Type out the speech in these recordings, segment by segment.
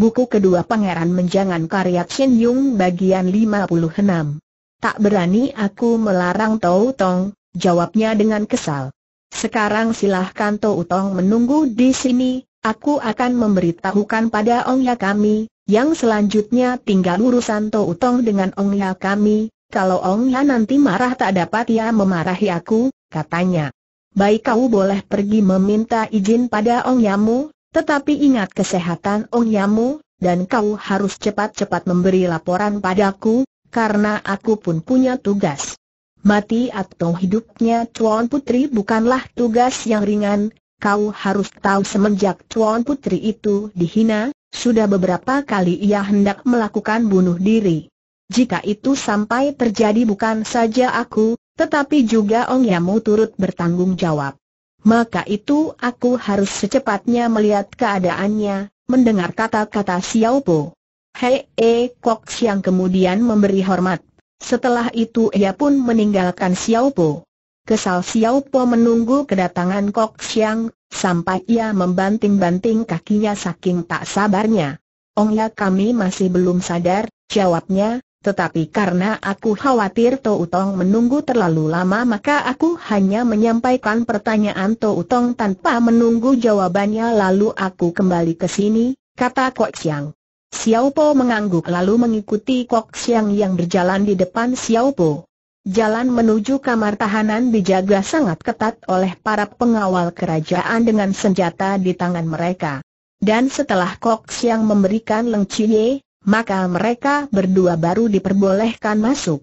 buku kedua Pangeran Menjangan karya Chen Yung bagian 56. Tak berani aku melarang Tau Tong, jawabnya dengan kesal. Sekarang silahkan Tau Tong menunggu di sini, aku akan memberitahukan pada Ong Ya kami, yang selanjutnya tinggal urusan Tau Tong dengan Ong Ya kami, kalau Ong Ya nanti marah tak dapat ya memarahi aku, katanya. Baik kau boleh pergi meminta izin pada Ong Ya mu. Tetapi ingat kesehatan Ong oh Yamu, dan kau harus cepat-cepat memberi laporan padaku, karena aku pun punya tugas. Mati atau hidupnya Tuan Putri bukanlah tugas yang ringan, kau harus tahu semenjak Tuan Putri itu dihina, sudah beberapa kali ia hendak melakukan bunuh diri. Jika itu sampai terjadi bukan saja aku, tetapi juga Ong Yamu turut bertanggung jawab maka itu aku harus secepatnya melihat keadaannya, mendengar kata-kata Xiao Po. Hei E Kok Siang kemudian memberi hormat. Setelah itu ia pun meninggalkan Xiao Po. Kesal Xiao Po menunggu kedatangan Kok Siang, sampai ia membanting-banting kakinya saking tak sabarnya. ya, kami masih belum sadar, jawabnya, tetapi karena aku khawatir To Utong menunggu terlalu lama maka aku hanya menyampaikan pertanyaan To Utong tanpa menunggu jawabannya lalu aku kembali ke sini, kata Kok Siang. Xiao Po mengangguk lalu mengikuti Kok Siang yang berjalan di depan Xiao Po. Jalan menuju kamar tahanan dijaga sangat ketat oleh para pengawal kerajaan dengan senjata di tangan mereka. Dan setelah Kok Siang memberikan Leng Chie, maka mereka berdua baru diperbolehkan masuk.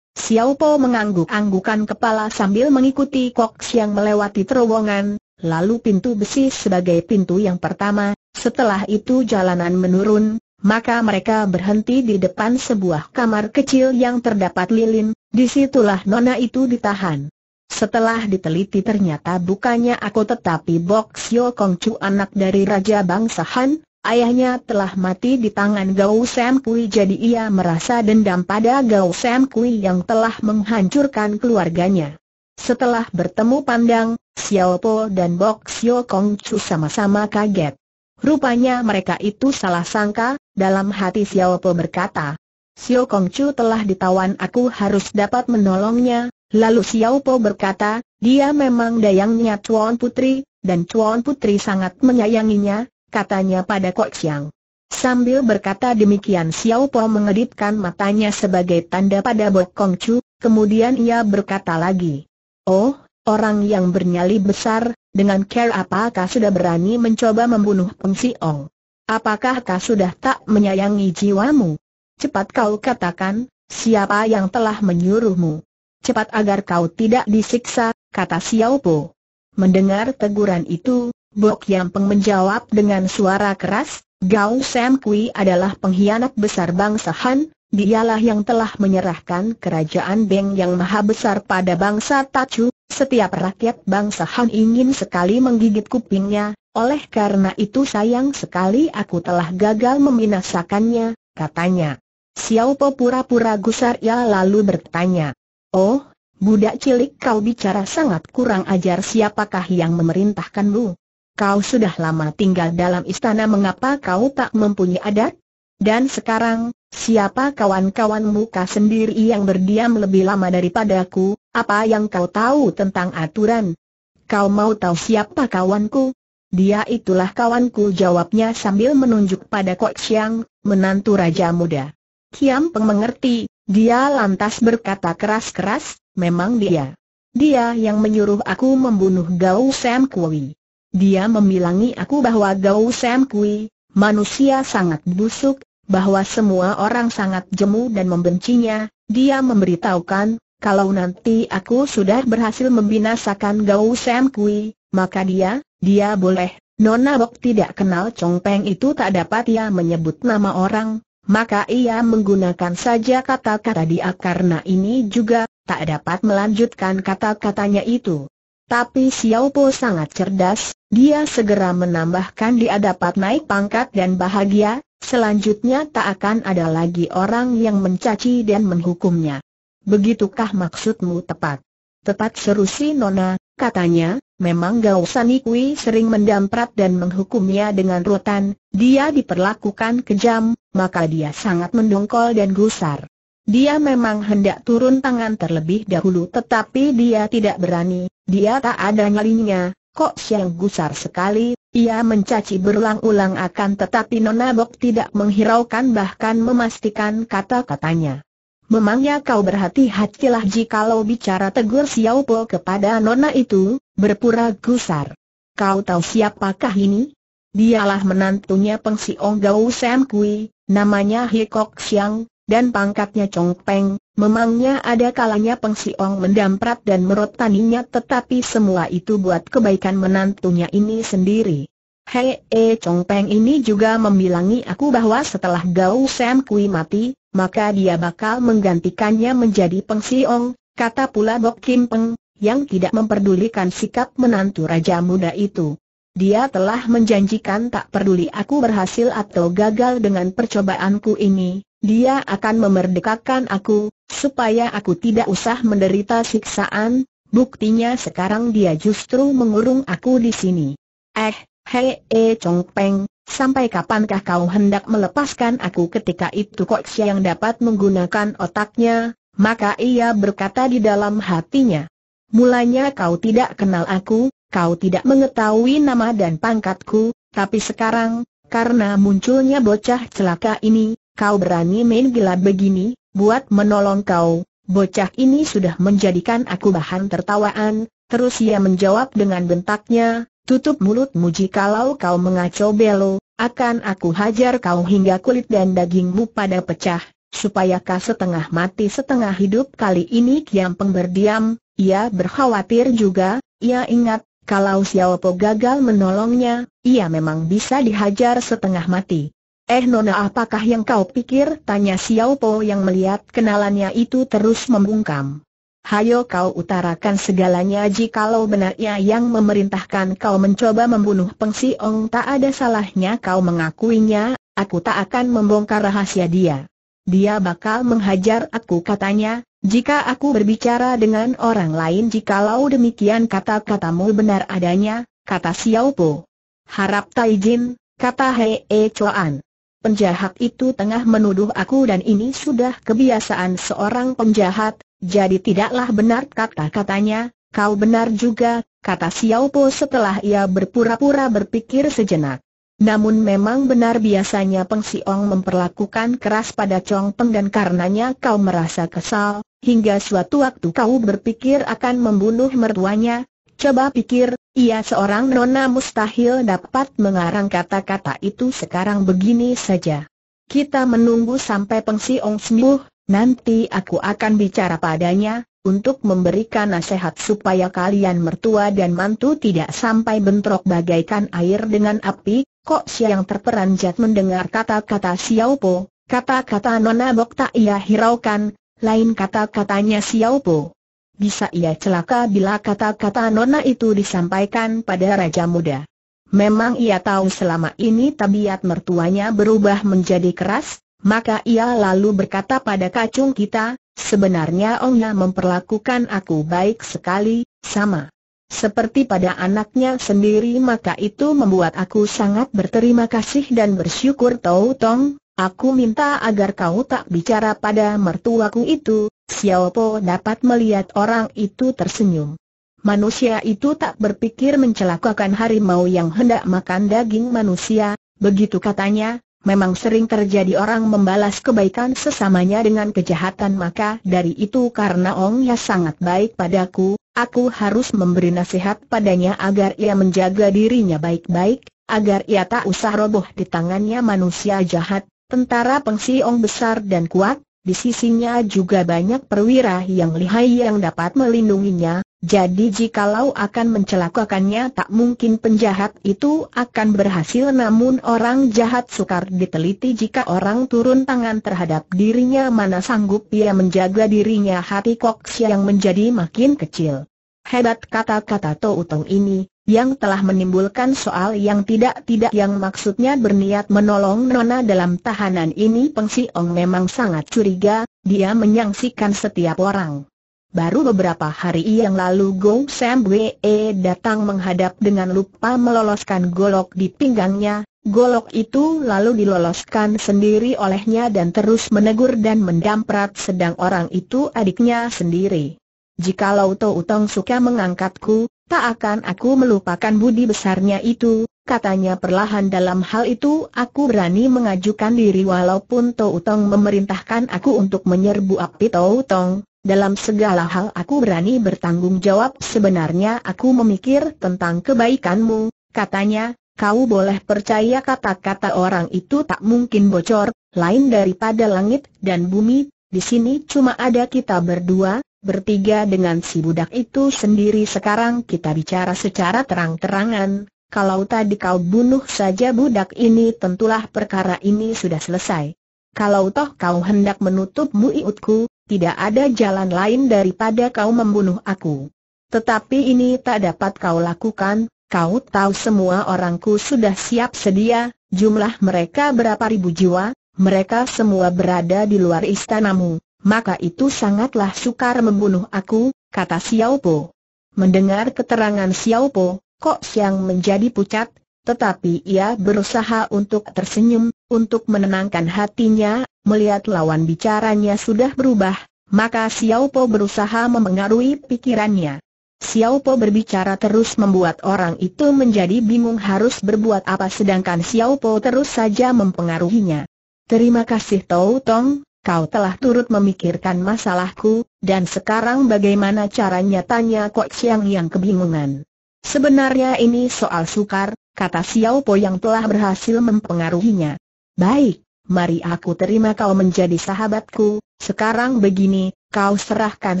Xiao Po mengangguk-anggukan kepala sambil mengikuti Kok Siang melewati terowongan, lalu pintu besi sebagai pintu yang pertama, setelah itu jalanan menurun, maka mereka berhenti di depan sebuah kamar kecil yang terdapat lilin, disitulah nona itu ditahan. Setelah diteliti ternyata bukannya aku tetapi Bok Sio Kong Chu anak dari Raja Bangsa Han, ayahnya telah mati di tangan Gao Sam Kui jadi ia merasa dendam pada Gao Sam Kui yang telah menghancurkan keluarganya. Setelah bertemu pandang, Xiao Po dan Bok Xiao Kong Chu sama-sama kaget. Rupanya mereka itu salah sangka, dalam hati Xiao Po berkata, Xiao Kong Chu telah ditawan aku harus dapat menolongnya, lalu Xiao Po berkata, dia memang dayangnya Chuan Putri, dan Chuan Putri sangat menyayanginya, katanya pada Kok Chiang. Sambil berkata demikian Xiao Po mengedipkan matanya sebagai tanda pada Bok Kong Chu, kemudian ia berkata lagi. Oh, orang yang bernyali besar, dengan care apakah sudah berani mencoba membunuh Peng Siong? Apakah kau sudah tak menyayangi jiwamu? Cepat kau katakan, siapa yang telah menyuruhmu? Cepat agar kau tidak disiksa, kata Xiao Po. Mendengar teguran itu, Bok Yampeng menjawab dengan suara keras, Gao Sam Kui adalah pengkhianat besar bangsa Han, dialah yang telah menyerahkan kerajaan Beng yang maha besar pada bangsa Tachu, setiap rakyat bangsa Han ingin sekali menggigit kupingnya, oleh karena itu sayang sekali aku telah gagal membinasakannya, katanya. Xiao Po pura-pura gusar ia lalu bertanya, Oh, budak cilik kau bicara sangat kurang ajar siapakah yang memerintahkanmu? Kau sudah lama tinggal dalam istana mengapa kau tak mempunyai adat? Dan sekarang, siapa kawan-kawan muka sendiri yang berdiam lebih lama daripadaku, apa yang kau tahu tentang aturan? Kau mau tahu siapa kawanku? Dia itulah kawanku jawabnya sambil menunjuk pada Kok Siang, menantu Raja Muda. Kiam Peng mengerti, dia lantas berkata keras-keras, memang dia. Dia yang menyuruh aku membunuh Gao Sam Kui. Dia memilangi aku bahwa Gao Sam Kui, manusia sangat busuk, bahwa semua orang sangat jemu dan membencinya, dia memberitahukan, kalau nanti aku sudah berhasil membinasakan Gao Sam Kui, maka dia, dia boleh, Nona Bok tidak kenal Chong Peng itu tak dapat ia menyebut nama orang, maka ia menggunakan saja kata-kata dia karena ini juga, tak dapat melanjutkan kata-katanya itu. Tapi Xiao Po sangat cerdas, dia segera menambahkan dia dapat naik pangkat dan bahagia, selanjutnya tak akan ada lagi orang yang mencaci dan menghukumnya. Begitukah maksudmu tepat? Tepat seru si Nona, katanya, memang Gao Sanikui sering mendamprat dan menghukumnya dengan rotan, dia diperlakukan kejam, maka dia sangat mendongkol dan gusar. Dia memang hendak turun tangan terlebih dahulu tetapi dia tidak berani, dia tak ada nyalinya, kok siang gusar sekali, ia mencaci berulang-ulang akan tetapi Nona Bok tidak menghiraukan bahkan memastikan kata-katanya. Memangnya kau berhati-hatilah jikalau bicara tegur Xiao Po kepada Nona itu, berpura gusar. Kau tahu siapakah ini? Dialah menantunya Peng Ong Gau Sam Kui, namanya Hikok Siang, dan pangkatnya Chong Peng, memangnya ada kalanya Peng Siong mendamprat dan merotaninya tetapi semua itu buat kebaikan menantunya ini sendiri. Hei, eh Chong Peng ini juga membilangi aku bahwa setelah Gao Sam Kui mati, maka dia bakal menggantikannya menjadi Peng Siong, kata pula Bok Kim Peng, yang tidak memperdulikan sikap menantu raja muda itu. Dia telah menjanjikan tak peduli aku berhasil atau gagal dengan percobaanku ini, dia akan memerdekakan aku, supaya aku tidak usah menderita siksaan, buktinya sekarang dia justru mengurung aku di sini. Eh, hei eh Chong Peng, sampai kapankah kau hendak melepaskan aku ketika itu Kok yang dapat menggunakan otaknya, maka ia berkata di dalam hatinya. Mulanya kau tidak kenal aku, kau tidak mengetahui nama dan pangkatku, tapi sekarang, karena munculnya bocah celaka ini, kau berani main gila begini, buat menolong kau, bocah ini sudah menjadikan aku bahan tertawaan, terus ia menjawab dengan bentaknya, tutup mulutmu jikalau kau mengacau belo, akan aku hajar kau hingga kulit dan dagingmu pada pecah, supaya kau setengah mati setengah hidup kali ini Kiam pengberdiam, ia berkhawatir juga, ia ingat, kalau Xiao Po gagal menolongnya, ia memang bisa dihajar setengah mati. Eh Nona apakah yang kau pikir? Tanya Xiao Po yang melihat kenalannya itu terus membungkam. Hayo kau utarakan segalanya jikalau benarnya yang memerintahkan kau mencoba membunuh Peng Si Ong tak ada salahnya kau mengakuinya, aku tak akan membongkar rahasia dia. Dia bakal menghajar aku katanya, jika aku berbicara dengan orang lain jikalau demikian kata-katamu benar adanya, kata Xiao Po. Harap Taijin, Jin, kata Hei e Chuan penjahat itu tengah menuduh aku dan ini sudah kebiasaan seorang penjahat, jadi tidaklah benar kata-katanya, kau benar juga, kata Xiao Po setelah ia berpura-pura berpikir sejenak. Namun memang benar biasanya Peng Siong memperlakukan keras pada Chong Peng dan karenanya kau merasa kesal, hingga suatu waktu kau berpikir akan membunuh mertuanya, coba pikir, ia seorang nona mustahil dapat mengarang kata-kata itu sekarang begini saja. Kita menunggu sampai Pengsi Ong sembuh, nanti aku akan bicara padanya, untuk memberikan nasihat supaya kalian mertua dan mantu tidak sampai bentrok bagaikan air dengan api, kok siang terperanjat mendengar kata-kata Xiao Po, kata-kata Nona Bok tak ia hiraukan, lain kata-katanya Xiao Po bisa ia celaka bila kata-kata Nona itu disampaikan pada Raja Muda. Memang ia tahu selama ini tabiat mertuanya berubah menjadi keras, maka ia lalu berkata pada kacung kita, sebenarnya Ongnya memperlakukan aku baik sekali, sama. Seperti pada anaknya sendiri maka itu membuat aku sangat berterima kasih dan bersyukur Tau Tong, aku minta agar kau tak bicara pada mertuaku itu, Xiaopo dapat melihat orang itu tersenyum. Manusia itu tak berpikir mencelakakan harimau yang hendak makan daging manusia, begitu katanya, memang sering terjadi orang membalas kebaikan sesamanya dengan kejahatan maka dari itu karena Ong Ya sangat baik padaku, aku harus memberi nasihat padanya agar ia menjaga dirinya baik-baik, agar ia tak usah roboh di tangannya manusia jahat, tentara pengsi Ong besar dan kuat, di sisinya juga banyak perwira yang lihai yang dapat melindunginya, jadi jikalau akan mencelakakannya tak mungkin penjahat itu akan berhasil namun orang jahat sukar diteliti jika orang turun tangan terhadap dirinya mana sanggup ia menjaga dirinya hati koks yang menjadi makin kecil. Hebat kata-kata Toutong ini, yang telah menimbulkan soal yang tidak-tidak yang maksudnya berniat menolong Nona dalam tahanan ini Peng Si Ong memang sangat curiga, dia menyangsikan setiap orang. Baru beberapa hari yang lalu Go Sam Wee datang menghadap dengan lupa meloloskan golok di pinggangnya, golok itu lalu diloloskan sendiri olehnya dan terus menegur dan mendamprat sedang orang itu adiknya sendiri. Jikalau Tau Tong suka mengangkatku, Tak akan aku melupakan budi besarnya itu, katanya perlahan dalam hal itu aku berani mengajukan diri walaupun Tau Tong memerintahkan aku untuk menyerbu api Tau Tong. Dalam segala hal aku berani bertanggung jawab sebenarnya aku memikir tentang kebaikanmu, katanya, kau boleh percaya kata-kata orang itu tak mungkin bocor, lain daripada langit dan bumi, di sini cuma ada kita berdua, bertiga dengan si budak itu sendiri sekarang kita bicara secara terang-terangan, kalau tadi kau bunuh saja budak ini tentulah perkara ini sudah selesai. Kalau toh kau hendak menutup muiutku, tidak ada jalan lain daripada kau membunuh aku. Tetapi ini tak dapat kau lakukan, kau tahu semua orangku sudah siap sedia, jumlah mereka berapa ribu jiwa, mereka semua berada di luar istanamu maka itu sangatlah sukar membunuh aku, kata Xiao Po. Mendengar keterangan Xiao Po, Kok Siang menjadi pucat, tetapi ia berusaha untuk tersenyum, untuk menenangkan hatinya, melihat lawan bicaranya sudah berubah, maka Xiao Po berusaha memengaruhi pikirannya. Xiao Po berbicara terus membuat orang itu menjadi bingung harus berbuat apa sedangkan Xiao Po terus saja mempengaruhinya. Terima kasih Tau Tong, kau telah turut memikirkan masalahku, dan sekarang bagaimana caranya tanya Kok Siang yang kebingungan. Sebenarnya ini soal sukar, kata Xiao Po yang telah berhasil mempengaruhinya. Baik, mari aku terima kau menjadi sahabatku, sekarang begini, kau serahkan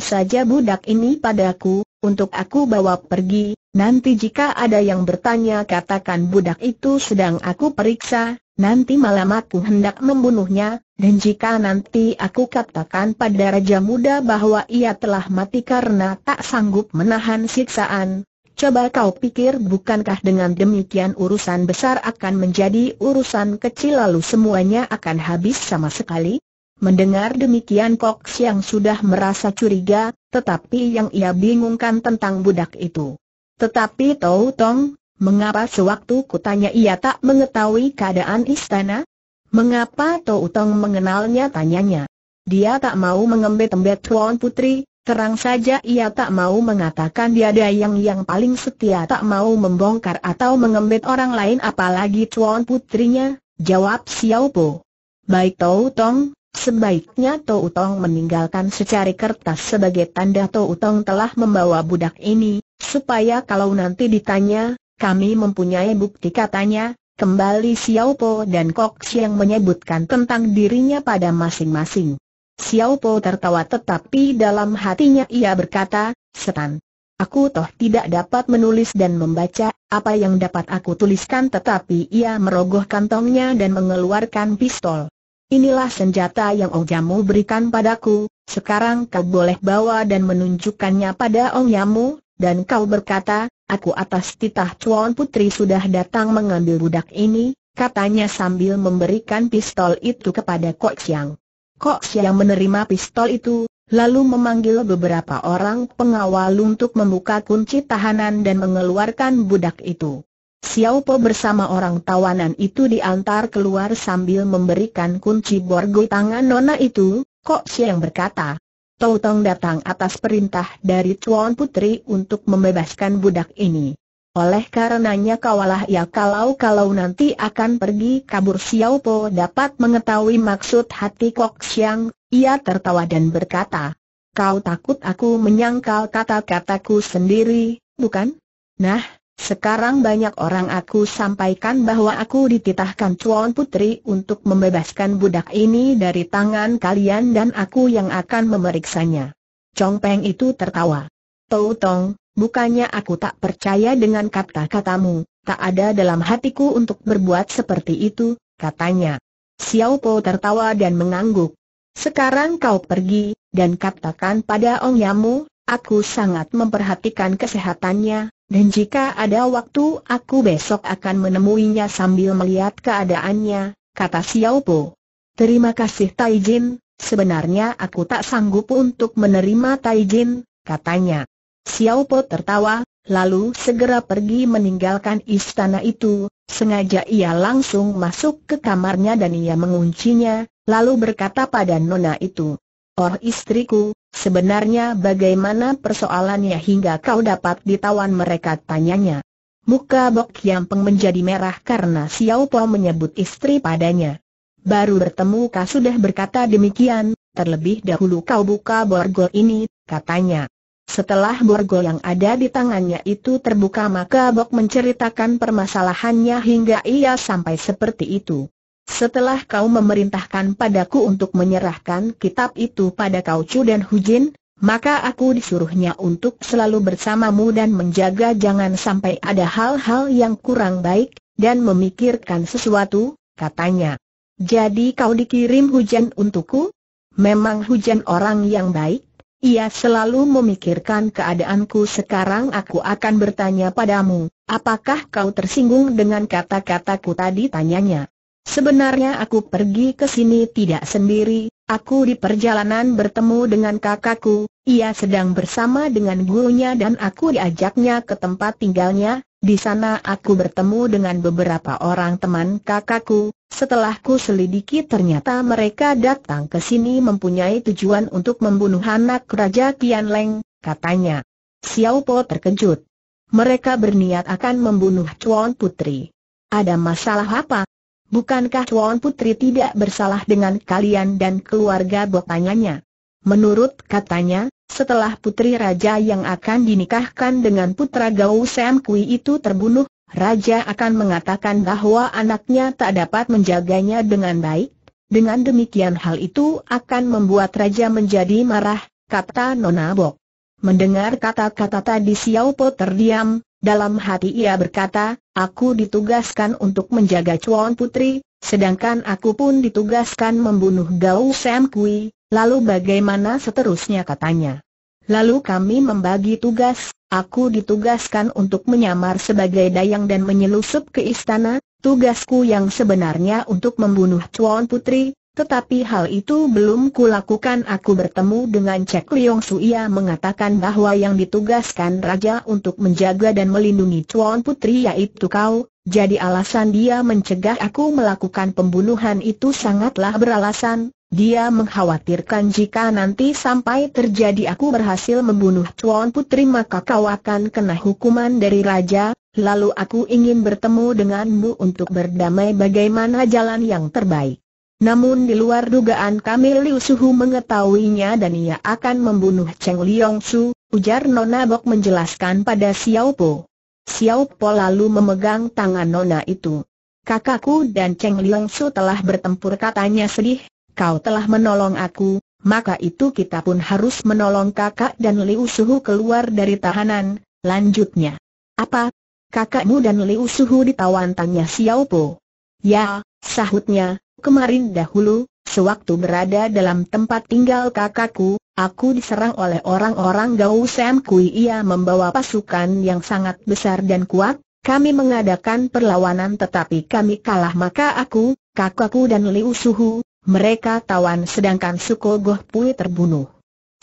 saja budak ini padaku, untuk aku bawa pergi, nanti jika ada yang bertanya katakan budak itu sedang aku periksa, nanti malam aku hendak membunuhnya, dan jika nanti aku katakan pada Raja Muda bahwa ia telah mati karena tak sanggup menahan siksaan, coba kau pikir bukankah dengan demikian urusan besar akan menjadi urusan kecil lalu semuanya akan habis sama sekali? Mendengar demikian Cox yang sudah merasa curiga, tetapi yang ia bingungkan tentang budak itu. Tetapi Tau Tong, mengapa sewaktu kutanya ia tak mengetahui keadaan istana? Mengapa To Tong mengenalnya tanyanya? Dia tak mau mengembet-embet Tuan Putri, terang saja ia tak mau mengatakan dia ada yang yang paling setia tak mau membongkar atau mengembet orang lain apalagi Tuan Putrinya, jawab Xiao Po. Baik To Tong, sebaiknya To Tong meninggalkan secari kertas sebagai tanda To Tong telah membawa budak ini, supaya kalau nanti ditanya, kami mempunyai bukti katanya, Kembali Xiao Po dan Kok yang menyebutkan tentang dirinya pada masing-masing. Xiao Po tertawa tetapi dalam hatinya ia berkata, Setan. Aku toh tidak dapat menulis dan membaca, apa yang dapat aku tuliskan tetapi ia merogoh kantongnya dan mengeluarkan pistol. Inilah senjata yang Ong Yamu berikan padaku, sekarang kau boleh bawa dan menunjukkannya pada Ong Yamu, dan kau berkata, aku atas titah Chuan Putri sudah datang mengambil budak ini, katanya sambil memberikan pistol itu kepada Kok Siang. Kok Siang menerima pistol itu, lalu memanggil beberapa orang pengawal untuk membuka kunci tahanan dan mengeluarkan budak itu. Xiao Po bersama orang tawanan itu diantar keluar sambil memberikan kunci borgo tangan nona itu, Kok Siang berkata, Tong datang atas perintah dari Tuan Putri untuk membebaskan budak ini. Oleh karenanya kawalah ia ya, kalau-kalau nanti akan pergi kabur Xiao Po dapat mengetahui maksud hati Kok Xiang, ia tertawa dan berkata, Kau takut aku menyangkal kata-kataku sendiri, bukan? Nah, sekarang banyak orang aku sampaikan bahwa aku dititahkan Cuan Putri untuk membebaskan budak ini dari tangan kalian dan aku yang akan memeriksanya. Chong Peng itu tertawa. Tau Tong, bukannya aku tak percaya dengan kata-katamu, tak ada dalam hatiku untuk berbuat seperti itu, katanya. Xiao Po tertawa dan mengangguk. Sekarang kau pergi, dan katakan pada Ong Yamu, aku sangat memperhatikan kesehatannya, dan jika ada waktu aku besok akan menemuinya sambil melihat keadaannya, kata Xiao Po. Terima kasih Tai Jin, sebenarnya aku tak sanggup untuk menerima Tai Jin, katanya. Xiao Po tertawa, lalu segera pergi meninggalkan istana itu, sengaja ia langsung masuk ke kamarnya dan ia menguncinya, lalu berkata pada nona itu. Oh istriku, sebenarnya bagaimana persoalannya hingga kau dapat ditawan mereka tanyanya. Muka Bok Yampeng menjadi merah karena Xiao Po menyebut istri padanya. Baru bertemu kau sudah berkata demikian, terlebih dahulu kau buka borgol ini, katanya. Setelah borgol yang ada di tangannya itu terbuka maka Bok menceritakan permasalahannya hingga ia sampai seperti itu. Setelah kau memerintahkan padaku untuk menyerahkan kitab itu pada kau Chu dan Hujin, maka aku disuruhnya untuk selalu bersamamu dan menjaga jangan sampai ada hal-hal yang kurang baik, dan memikirkan sesuatu, katanya. Jadi kau dikirim hujan untukku? Memang hujan orang yang baik, ia selalu memikirkan keadaanku sekarang aku akan bertanya padamu, apakah kau tersinggung dengan kata-kataku tadi tanyanya. Sebenarnya aku pergi ke sini tidak sendiri, aku di perjalanan bertemu dengan kakakku, ia sedang bersama dengan gurunya dan aku diajaknya ke tempat tinggalnya, di sana aku bertemu dengan beberapa orang teman kakakku, setelah ku selidiki ternyata mereka datang ke sini mempunyai tujuan untuk membunuh anak Raja Tian Leng, katanya. Xiao Po terkejut. Mereka berniat akan membunuh Chuan Putri. Ada masalah apa? Bukankah Tuan Putri tidak bersalah dengan kalian dan keluarga bapaknya? Menurut katanya, setelah putri raja yang akan dinikahkan dengan putra Gau Sam Kui itu terbunuh, raja akan mengatakan bahwa anaknya tak dapat menjaganya dengan baik. Dengan demikian hal itu akan membuat raja menjadi marah, kata Nona Bok. Mendengar kata-kata tadi Xiao Po terdiam, dalam hati ia berkata, aku ditugaskan untuk menjaga Chuan Putri, sedangkan aku pun ditugaskan membunuh Gao Sam Kui, lalu bagaimana seterusnya katanya. Lalu kami membagi tugas, aku ditugaskan untuk menyamar sebagai dayang dan menyelusup ke istana, tugasku yang sebenarnya untuk membunuh Chuan Putri, tetapi hal itu belum kulakukan aku bertemu dengan Cek Liong Su ia mengatakan bahwa yang ditugaskan Raja untuk menjaga dan melindungi Tuan Putri yaitu kau, jadi alasan dia mencegah aku melakukan pembunuhan itu sangatlah beralasan, dia mengkhawatirkan jika nanti sampai terjadi aku berhasil membunuh Tuan Putri maka kau akan kena hukuman dari Raja, lalu aku ingin bertemu denganmu untuk berdamai bagaimana jalan yang terbaik. Namun di luar dugaan kami Liu Suhu mengetahuinya dan ia akan membunuh Cheng Liong Su, ujar Nona Bok menjelaskan pada Xiao Po. Xiao Po lalu memegang tangan Nona itu. Kakakku dan Cheng Liong Su telah bertempur katanya sedih, kau telah menolong aku, maka itu kita pun harus menolong kakak dan Liu Suhu keluar dari tahanan, lanjutnya. Apa? Kakakmu dan Liu Suhu ditawan tanya Xiao Po. Ya, sahutnya, Kemarin dahulu, sewaktu berada dalam tempat tinggal kakakku, aku diserang oleh orang-orang Gao Sam Kui. Ia membawa pasukan yang sangat besar dan kuat, kami mengadakan perlawanan tetapi kami kalah maka aku, kakakku dan Liu Suhu, mereka tawan sedangkan Suko Goh Pui terbunuh.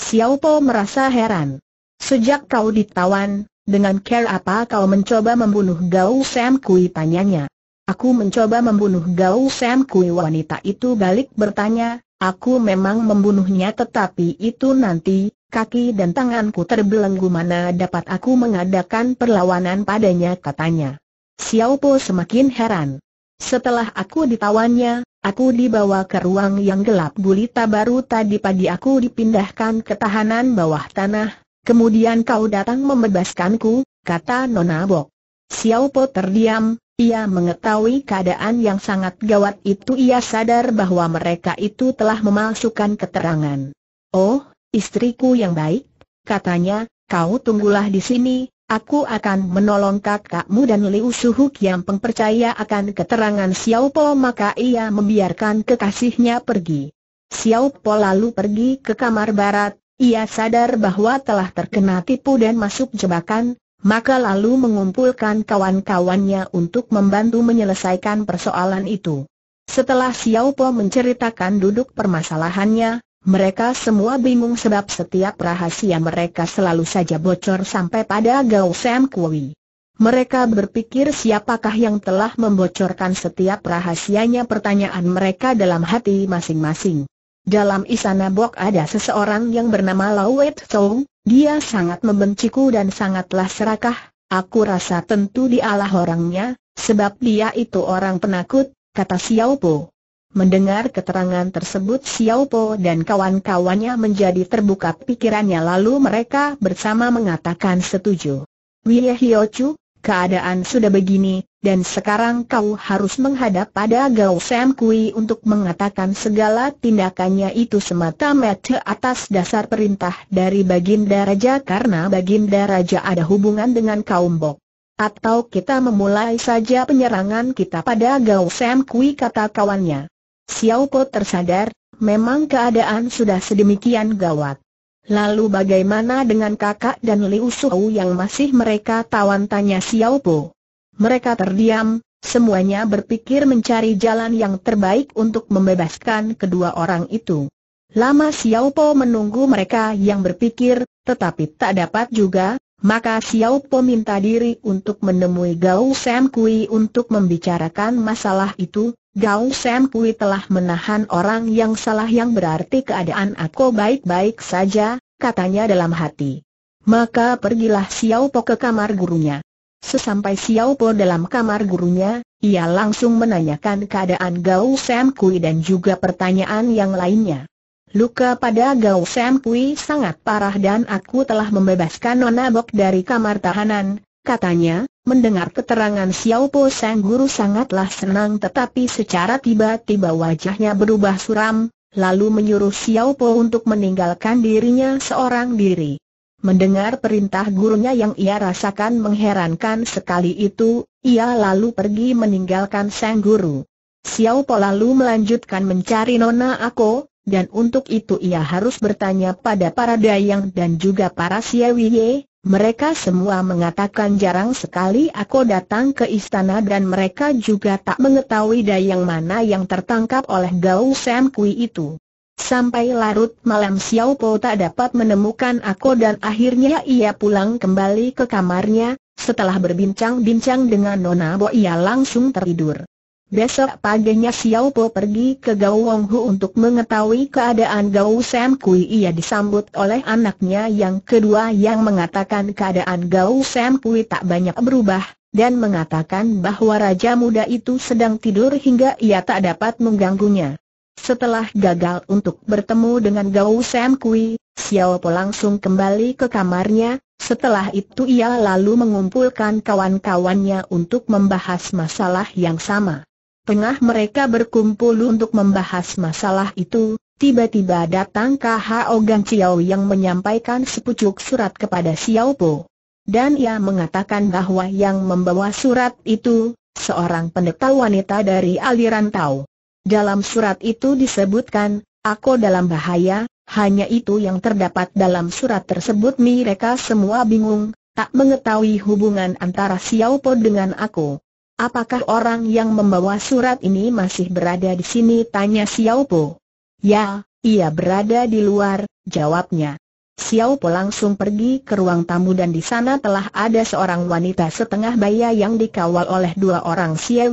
Xiao Po merasa heran. Sejak kau ditawan, dengan care apa kau mencoba membunuh Gao Sam Kui tanyanya. Aku mencoba membunuh Gao Sam Kui wanita itu balik bertanya, aku memang membunuhnya tetapi itu nanti, kaki dan tanganku terbelenggu mana dapat aku mengadakan perlawanan padanya katanya. Xiao Po semakin heran. Setelah aku ditawannya, aku dibawa ke ruang yang gelap gulita baru tadi pagi aku dipindahkan ke tahanan bawah tanah, kemudian kau datang membebaskanku, kata Nona Bok. Xiao Po terdiam, ia mengetahui keadaan yang sangat gawat itu ia sadar bahwa mereka itu telah memalsukan keterangan. Oh, istriku yang baik, katanya, kau tunggulah di sini, aku akan menolong kakakmu dan Liu Suhuk yang percaya akan keterangan Xiao Po maka ia membiarkan kekasihnya pergi. Xiao Po lalu pergi ke kamar barat, ia sadar bahwa telah terkena tipu dan masuk jebakan, maka lalu mengumpulkan kawan-kawannya untuk membantu menyelesaikan persoalan itu. Setelah Xiao Po menceritakan duduk permasalahannya, mereka semua bingung sebab setiap rahasia mereka selalu saja bocor sampai pada Gao Sam Kui. Mereka berpikir siapakah yang telah membocorkan setiap rahasianya pertanyaan mereka dalam hati masing-masing. Dalam istana Bok ada seseorang yang bernama Lau Wet Chong, dia sangat membenciku dan sangatlah serakah, aku rasa tentu dialah orangnya, sebab dia itu orang penakut, kata Xiao Po. Mendengar keterangan tersebut Xiao Po dan kawan-kawannya menjadi terbuka pikirannya lalu mereka bersama mengatakan setuju. Wih Chu, keadaan sudah begini, dan sekarang kau harus menghadap pada Gao Sam Kui untuk mengatakan segala tindakannya itu semata-mata atas dasar perintah dari Baginda Raja karena Baginda Raja ada hubungan dengan kaum Bok. Atau kita memulai saja penyerangan kita pada Gao Sam Kui kata kawannya. Xiao Po tersadar, memang keadaan sudah sedemikian gawat. Lalu bagaimana dengan kakak dan Liu Shou yang masih mereka tawan tanya Xiao Po? Mereka terdiam, semuanya berpikir mencari jalan yang terbaik untuk membebaskan kedua orang itu. Lama Xiao Po menunggu mereka yang berpikir, tetapi tak dapat juga, maka Xiao Po minta diri untuk menemui Gao Sam Kui untuk membicarakan masalah itu. Gao Sam Kui telah menahan orang yang salah yang berarti keadaan aku baik-baik saja, katanya dalam hati. Maka pergilah Xiao Po ke kamar gurunya. Sesampai Xiao Po dalam kamar gurunya, ia langsung menanyakan keadaan Gao Sam Kui dan juga pertanyaan yang lainnya. Luka pada Gao Sam Kui sangat parah dan aku telah membebaskan Nona Bok dari kamar tahanan, katanya, mendengar keterangan Xiao Po Sang Guru sangatlah senang tetapi secara tiba-tiba wajahnya berubah suram, lalu menyuruh Xiao Po untuk meninggalkan dirinya seorang diri. Mendengar perintah gurunya yang ia rasakan mengherankan sekali itu, ia lalu pergi meninggalkan sang guru. Xiao Po lalu melanjutkan mencari Nona Ako, dan untuk itu ia harus bertanya pada para Dayang dan juga para siawiye, mereka semua mengatakan jarang sekali Ako datang ke istana dan mereka juga tak mengetahui dayang mana yang tertangkap oleh Gao Sam Kui itu. Sampai larut malam Xiao Po tak dapat menemukan aku dan akhirnya ia pulang kembali ke kamarnya, setelah berbincang-bincang dengan Nona Bo ia langsung tertidur. Besok paginya Xiao Po pergi ke Gao Wong Hu untuk mengetahui keadaan Gao Sam Kui ia disambut oleh anaknya yang kedua yang mengatakan keadaan Gao Sam Kui tak banyak berubah, dan mengatakan bahwa raja muda itu sedang tidur hingga ia tak dapat mengganggunya. Setelah gagal untuk bertemu dengan Gao Sam Kui, Xiao Po langsung kembali ke kamarnya, setelah itu ia lalu mengumpulkan kawan-kawannya untuk membahas masalah yang sama. Tengah mereka berkumpul untuk membahas masalah itu, tiba-tiba datang KHO Gang Xiao yang menyampaikan sepucuk surat kepada Xiao Po. Dan ia mengatakan bahwa yang membawa surat itu, seorang pendeta wanita dari aliran Tao. Dalam surat itu disebutkan, aku dalam bahaya, hanya itu yang terdapat dalam surat tersebut mereka semua bingung, tak mengetahui hubungan antara Xiao Po dengan aku. Apakah orang yang membawa surat ini masih berada di sini? Tanya Xiao Po. Ya, ia berada di luar, jawabnya. Xiao Po langsung pergi ke ruang tamu dan di sana telah ada seorang wanita setengah baya yang dikawal oleh dua orang Xie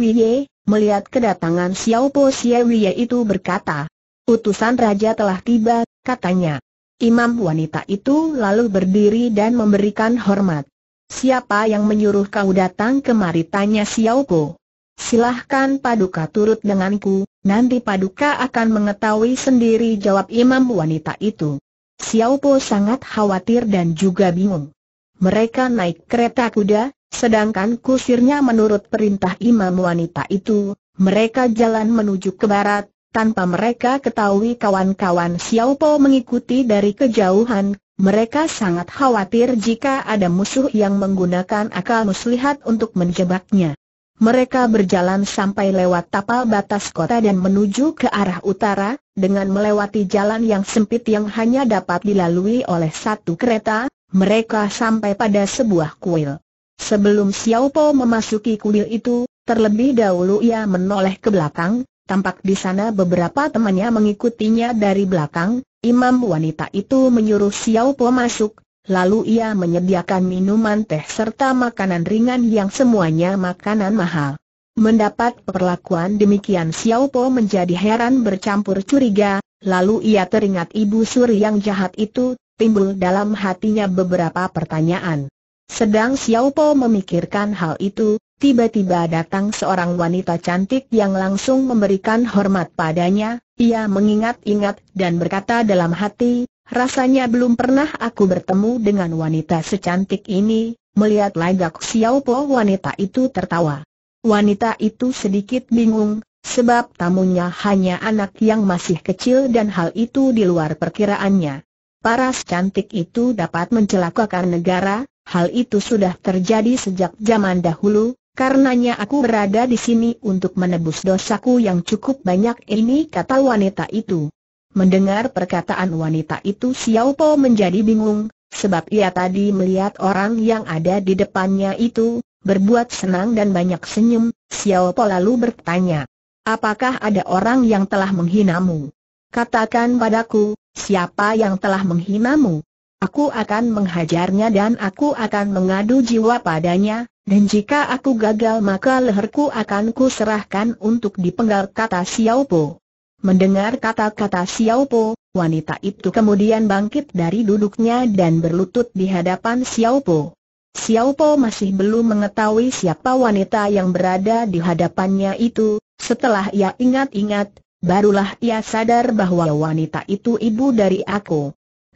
Melihat kedatangan Xiao Po Xiewie itu berkata, Utusan Raja telah tiba, katanya. Imam wanita itu lalu berdiri dan memberikan hormat. Siapa yang menyuruh kau datang kemari tanya Xiao Po. Silahkan paduka turut denganku, nanti paduka akan mengetahui sendiri jawab imam wanita itu. Xiao Po sangat khawatir dan juga bingung. Mereka naik kereta kuda, Sedangkan kusirnya menurut perintah imam wanita itu, mereka jalan menuju ke barat, tanpa mereka ketahui kawan-kawan Xiao Po mengikuti dari kejauhan, mereka sangat khawatir jika ada musuh yang menggunakan akal muslihat untuk menjebaknya. Mereka berjalan sampai lewat tapal batas kota dan menuju ke arah utara, dengan melewati jalan yang sempit yang hanya dapat dilalui oleh satu kereta, mereka sampai pada sebuah kuil. Sebelum Xiao Po memasuki kuil itu, terlebih dahulu ia menoleh ke belakang, tampak di sana beberapa temannya mengikutinya dari belakang, imam wanita itu menyuruh Xiao Po masuk, lalu ia menyediakan minuman teh serta makanan ringan yang semuanya makanan mahal. Mendapat perlakuan demikian Xiao Po menjadi heran bercampur curiga, lalu ia teringat ibu suri yang jahat itu, timbul dalam hatinya beberapa pertanyaan. Sedang Xiao Po memikirkan hal itu, tiba-tiba datang seorang wanita cantik yang langsung memberikan hormat padanya, ia mengingat-ingat dan berkata dalam hati, rasanya belum pernah aku bertemu dengan wanita secantik ini, melihat lagak Xiao Po wanita itu tertawa. Wanita itu sedikit bingung, sebab tamunya hanya anak yang masih kecil dan hal itu di luar perkiraannya. Paras cantik itu dapat mencelakakan negara, Hal itu sudah terjadi sejak zaman dahulu, karenanya aku berada di sini untuk menebus dosaku yang cukup banyak ini kata wanita itu. Mendengar perkataan wanita itu Xiao Po menjadi bingung, sebab ia tadi melihat orang yang ada di depannya itu, berbuat senang dan banyak senyum, Xiao Po lalu bertanya, Apakah ada orang yang telah menghinamu? Katakan padaku, siapa yang telah menghinamu? Aku akan menghajarnya dan aku akan mengadu jiwa padanya, dan jika aku gagal maka leherku akan kuserahkan untuk dipenggal kata Xiao Po. Mendengar kata-kata Xiao Po, wanita itu kemudian bangkit dari duduknya dan berlutut di hadapan Xiao Po. Xiao Po masih belum mengetahui siapa wanita yang berada di hadapannya itu, setelah ia ingat-ingat, barulah ia sadar bahwa wanita itu ibu dari aku.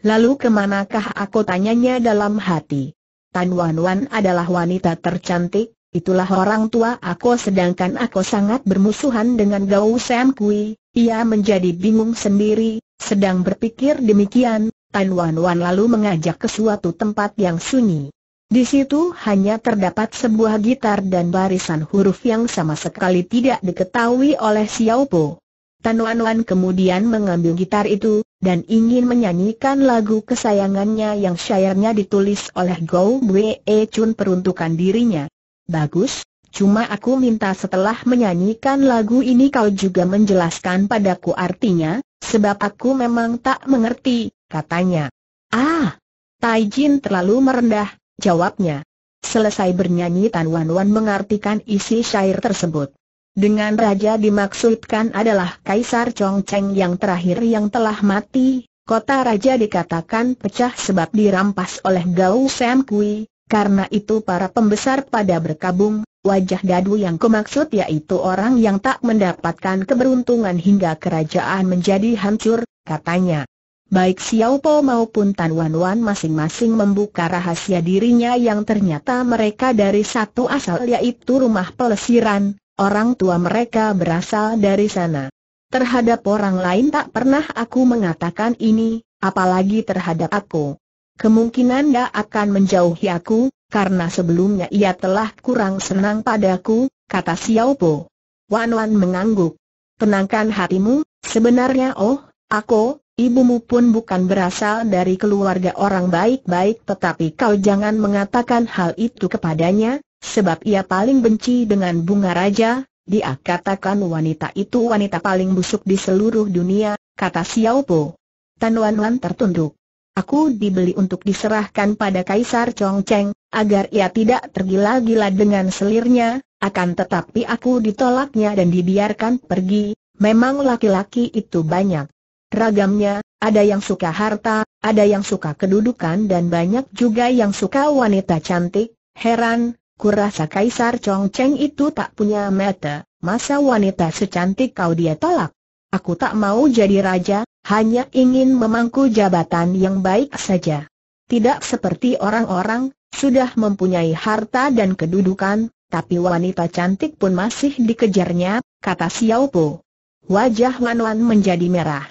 Lalu kemanakah aku tanyanya dalam hati? Tan Wan Wan adalah wanita tercantik, itulah orang tua aku sedangkan aku sangat bermusuhan dengan Gao Sam Kui, ia menjadi bingung sendiri, sedang berpikir demikian, Tan Wan Wan lalu mengajak ke suatu tempat yang sunyi. Di situ hanya terdapat sebuah gitar dan barisan huruf yang sama sekali tidak diketahui oleh Xiao Po. Wan kemudian mengambil gitar itu, dan ingin menyanyikan lagu kesayangannya yang syairnya ditulis oleh Gou Bwe e Chun peruntukan dirinya. Bagus, cuma aku minta setelah menyanyikan lagu ini kau juga menjelaskan padaku artinya, sebab aku memang tak mengerti, katanya. Ah, Taijin terlalu merendah, jawabnya. Selesai bernyanyi Tan Wan Wan mengartikan isi syair tersebut. Dengan raja dimaksudkan adalah Kaisar Chongcheng yang terakhir yang telah mati, kota raja dikatakan pecah sebab dirampas oleh Gao Sam Kui, karena itu para pembesar pada berkabung, wajah dadu yang kumaksud yaitu orang yang tak mendapatkan keberuntungan hingga kerajaan menjadi hancur, katanya. Baik Xiao Po maupun Tan Wan Wan masing-masing membuka rahasia dirinya yang ternyata mereka dari satu asal yaitu rumah pelesiran, Orang tua mereka berasal dari sana. Terhadap orang lain tak pernah aku mengatakan ini, apalagi terhadap aku. Kemungkinan dia akan menjauhi aku, karena sebelumnya ia telah kurang senang padaku, kata Xiao Po. Wan Wan mengangguk. Tenangkan hatimu, sebenarnya oh, aku, ibumu pun bukan berasal dari keluarga orang baik-baik tetapi kau jangan mengatakan hal itu kepadanya, Sebab ia paling benci dengan bunga raja, dia katakan wanita itu wanita paling busuk di seluruh dunia, kata Xiao Po. Tan Wan Wan tertunduk. Aku dibeli untuk diserahkan pada Kaisar Chong Cheng, agar ia tidak tergila-gila dengan selirnya, akan tetapi aku ditolaknya dan dibiarkan pergi, memang laki-laki itu banyak. Ragamnya, ada yang suka harta, ada yang suka kedudukan dan banyak juga yang suka wanita cantik, heran, Kurasa Kaisar Cheng itu tak punya mata, masa wanita secantik kau dia tolak? Aku tak mau jadi raja, hanya ingin memangku jabatan yang baik saja. Tidak seperti orang-orang, sudah mempunyai harta dan kedudukan, tapi wanita cantik pun masih dikejarnya, kata Xiao Po. Wajah Wan Wan menjadi merah.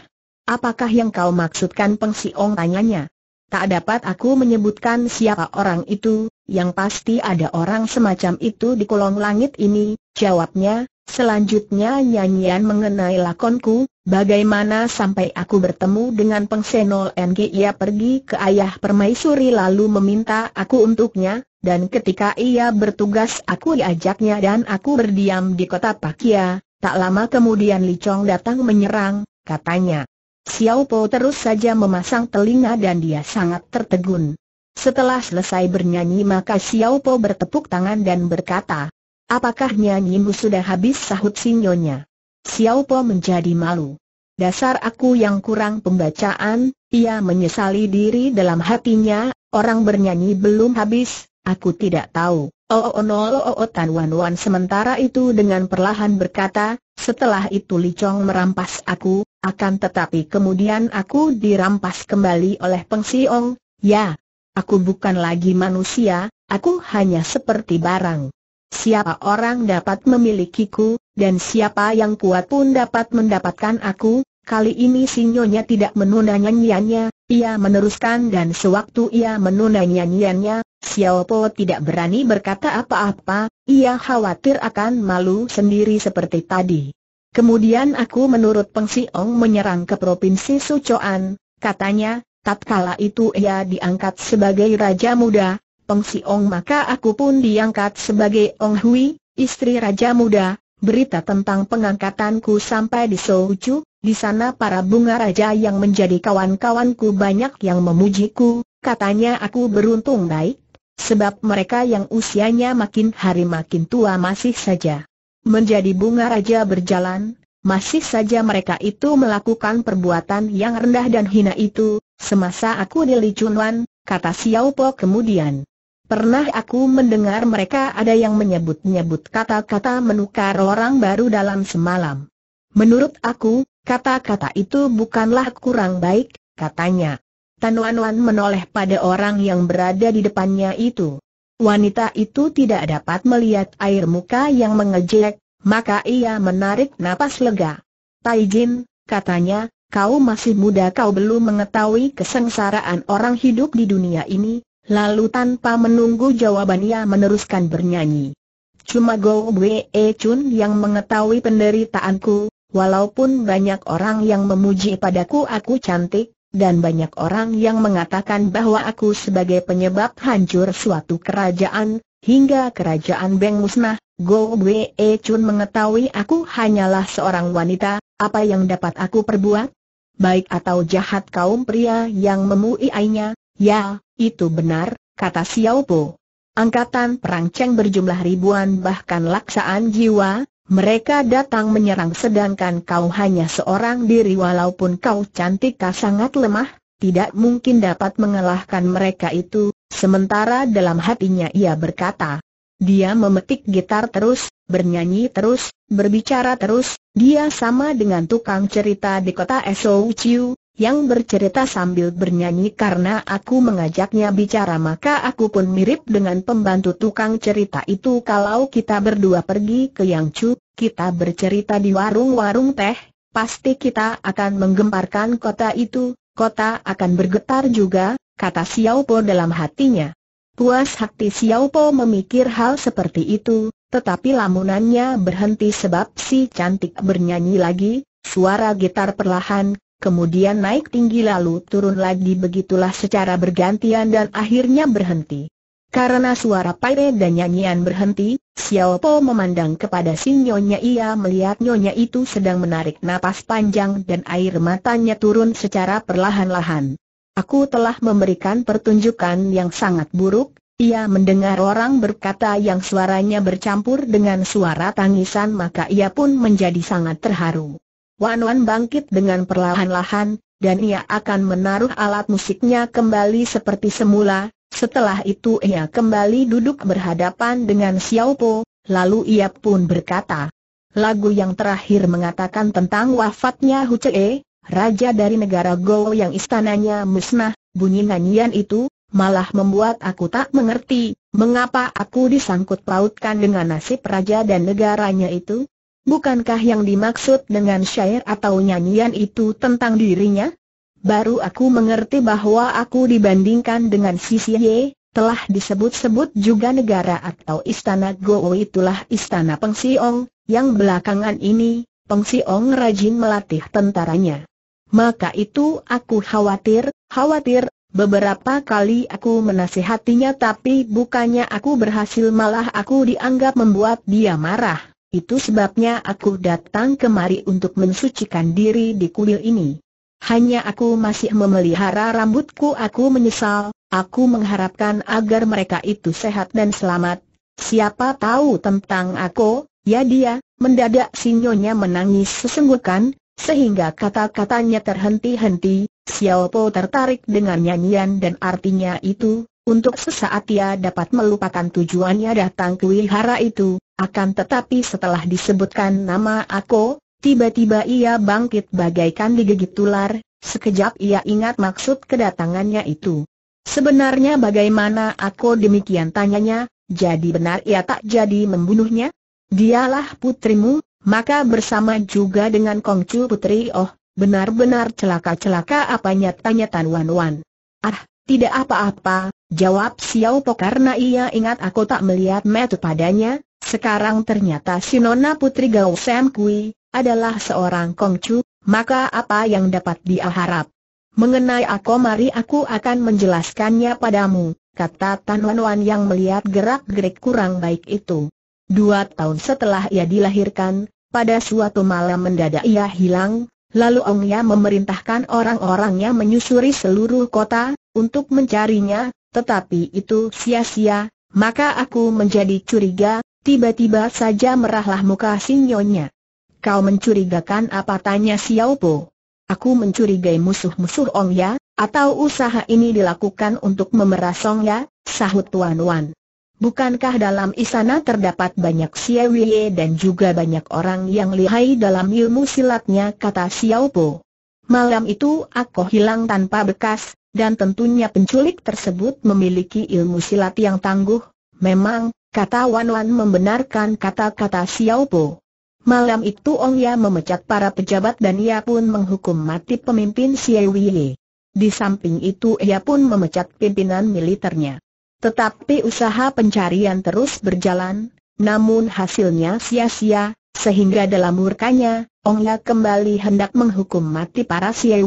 Apakah yang kau maksudkan pengsiong tanyanya? Tak dapat aku menyebutkan siapa orang itu, yang pasti ada orang semacam itu di kolong langit ini, jawabnya, selanjutnya nyanyian mengenai lakonku, bagaimana sampai aku bertemu dengan pengsenol NG ia pergi ke ayah permaisuri lalu meminta aku untuknya, dan ketika ia bertugas aku diajaknya dan aku berdiam di kota Pakia, tak lama kemudian Licong datang menyerang, katanya. Xiao Po terus saja memasang telinga dan dia sangat tertegun. Setelah selesai bernyanyi maka Xiao Po bertepuk tangan dan berkata, Apakah nyanyimu sudah habis sahut sinyonya? Xiao Po menjadi malu. Dasar aku yang kurang pembacaan, ia menyesali diri dalam hatinya, orang bernyanyi belum habis, aku tidak tahu oh, Tan Wan Wan sementara itu dengan perlahan berkata, setelah itu Li Chong merampas aku, akan tetapi kemudian aku dirampas kembali oleh Peng Siong, ya, aku bukan lagi manusia, aku hanya seperti barang. Siapa orang dapat memilikiku, dan siapa yang kuat pun dapat mendapatkan aku, kali ini nyonya tidak menunda nyanyiannya, ia meneruskan dan sewaktu ia menunda nyanyiannya, Xiao tidak berani berkata apa-apa, ia khawatir akan malu sendiri seperti tadi. Kemudian aku menurut Peng Siong menyerang ke Provinsi Sucoan, katanya, tatkala itu ia diangkat sebagai Raja Muda, Peng Siong maka aku pun diangkat sebagai Ong Hui, istri Raja Muda, berita tentang pengangkatanku sampai di Soju, di sana para bunga raja yang menjadi kawan-kawanku banyak yang memujiku, katanya aku beruntung baik, Sebab mereka yang usianya makin hari makin tua masih saja menjadi bunga raja berjalan, masih saja mereka itu melakukan perbuatan yang rendah dan hina itu, semasa aku di Li Wan, kata Xiao Po kemudian. Pernah aku mendengar mereka ada yang menyebut-nyebut kata-kata menukar orang baru dalam semalam. Menurut aku, kata-kata itu bukanlah kurang baik, katanya wan menoleh pada orang yang berada di depannya itu. Wanita itu tidak dapat melihat air muka yang mengejek, maka ia menarik napas lega. Taijin, katanya, kau masih muda kau belum mengetahui kesengsaraan orang hidup di dunia ini, lalu tanpa menunggu jawaban ia meneruskan bernyanyi. Cuma Go Wee e Chun yang mengetahui penderitaanku, walaupun banyak orang yang memuji padaku aku cantik, dan banyak orang yang mengatakan bahwa aku sebagai penyebab hancur suatu kerajaan, hingga kerajaan Beng musnah, Go Wee Chun mengetahui aku hanyalah seorang wanita, apa yang dapat aku perbuat? Baik atau jahat kaum pria yang memuiainya, ya, itu benar, kata Xiao Po. Angkatan perang Cheng berjumlah ribuan bahkan laksaan jiwa, mereka datang menyerang sedangkan kau hanya seorang diri walaupun kau cantik kau sangat lemah, tidak mungkin dapat mengalahkan mereka itu, sementara dalam hatinya ia berkata. Dia memetik gitar terus, bernyanyi terus, berbicara terus, dia sama dengan tukang cerita di kota Esou yang bercerita sambil bernyanyi karena aku mengajaknya bicara maka aku pun mirip dengan pembantu tukang cerita itu kalau kita berdua pergi ke Yangchu, kita bercerita di warung-warung teh, pasti kita akan menggemparkan kota itu, kota akan bergetar juga, kata Xiao Po dalam hatinya. Puas hati Xiao Po memikir hal seperti itu, tetapi lamunannya berhenti sebab si cantik bernyanyi lagi, suara gitar perlahan kemudian naik tinggi lalu turun lagi begitulah secara bergantian dan akhirnya berhenti. Karena suara Paire dan nyanyian berhenti, Xiao Po memandang kepada si Nyonya ia melihat Nyonya itu sedang menarik napas panjang dan air matanya turun secara perlahan-lahan. Aku telah memberikan pertunjukan yang sangat buruk, ia mendengar orang berkata yang suaranya bercampur dengan suara tangisan maka ia pun menjadi sangat terharu. Wan Wan bangkit dengan perlahan-lahan, dan ia akan menaruh alat musiknya kembali seperti semula, setelah itu ia kembali duduk berhadapan dengan Xiao Po, lalu ia pun berkata, Lagu yang terakhir mengatakan tentang wafatnya Hu Chee, raja dari negara Go yang istananya musnah, bunyi nyanyian itu, malah membuat aku tak mengerti, mengapa aku disangkut pautkan dengan nasib raja dan negaranya itu? Bukankah yang dimaksud dengan syair atau nyanyian itu tentang dirinya? Baru aku mengerti bahwa aku dibandingkan dengan sisi Ye, telah disebut-sebut juga negara atau istana Gowo itulah istana Peng Siong, yang belakangan ini, Peng Siong rajin melatih tentaranya. Maka itu aku khawatir, khawatir, beberapa kali aku menasihatinya tapi bukannya aku berhasil malah aku dianggap membuat dia marah. Itu sebabnya aku datang kemari untuk mensucikan diri di kuil ini. Hanya aku masih memelihara rambutku aku menyesal, aku mengharapkan agar mereka itu sehat dan selamat. Siapa tahu tentang aku, ya dia, mendadak sinyonya menangis sesenggukan, sehingga kata-katanya terhenti-henti, Xiao Po tertarik dengan nyanyian dan artinya itu, untuk sesaat ia dapat melupakan tujuannya datang ke wihara itu, akan tetapi setelah disebutkan nama Ako, tiba-tiba ia bangkit bagaikan digigit ular, sekejap ia ingat maksud kedatangannya itu. Sebenarnya bagaimana Ako demikian tanyanya, jadi benar ia tak jadi membunuhnya? Dialah putrimu, maka bersama juga dengan Kongcu putri oh, benar-benar celaka-celaka apanya tanya Tan Wan Wan. Ah, tidak apa-apa, jawab Xiao Po karena ia ingat aku tak melihat metu padanya, sekarang ternyata si Nona Putri Gao Sam Kui adalah seorang kongcu, maka apa yang dapat dia harap? Mengenai aku mari aku akan menjelaskannya padamu, kata Tan Wan Wan yang melihat gerak-gerik kurang baik itu. Dua tahun setelah ia dilahirkan, pada suatu malam mendadak ia hilang, lalu Ya memerintahkan orang-orangnya menyusuri seluruh kota, untuk mencarinya, tetapi itu sia-sia, maka aku menjadi curiga, Tiba-tiba saja merahlah muka sinyonya. Kau mencurigakan apa tanya Xiao Po? Aku mencurigai musuh-musuh Ong Ya, atau usaha ini dilakukan untuk memeras Ong Ya, sahut Tuan Wan. Bukankah dalam istana terdapat banyak Xiaowie dan juga banyak orang yang lihai dalam ilmu silatnya kata Xiao Po. Malam itu aku hilang tanpa bekas, dan tentunya penculik tersebut memiliki ilmu silat yang tangguh, Memang, Kata Wan Wan membenarkan kata-kata Xiao Po. Malam itu Ong Ya memecat para pejabat dan ia pun menghukum mati pemimpin Xie Di samping itu ia pun memecat pimpinan militernya. Tetapi usaha pencarian terus berjalan, namun hasilnya sia-sia, sehingga dalam murkanya, Ong Ya kembali hendak menghukum mati para Xie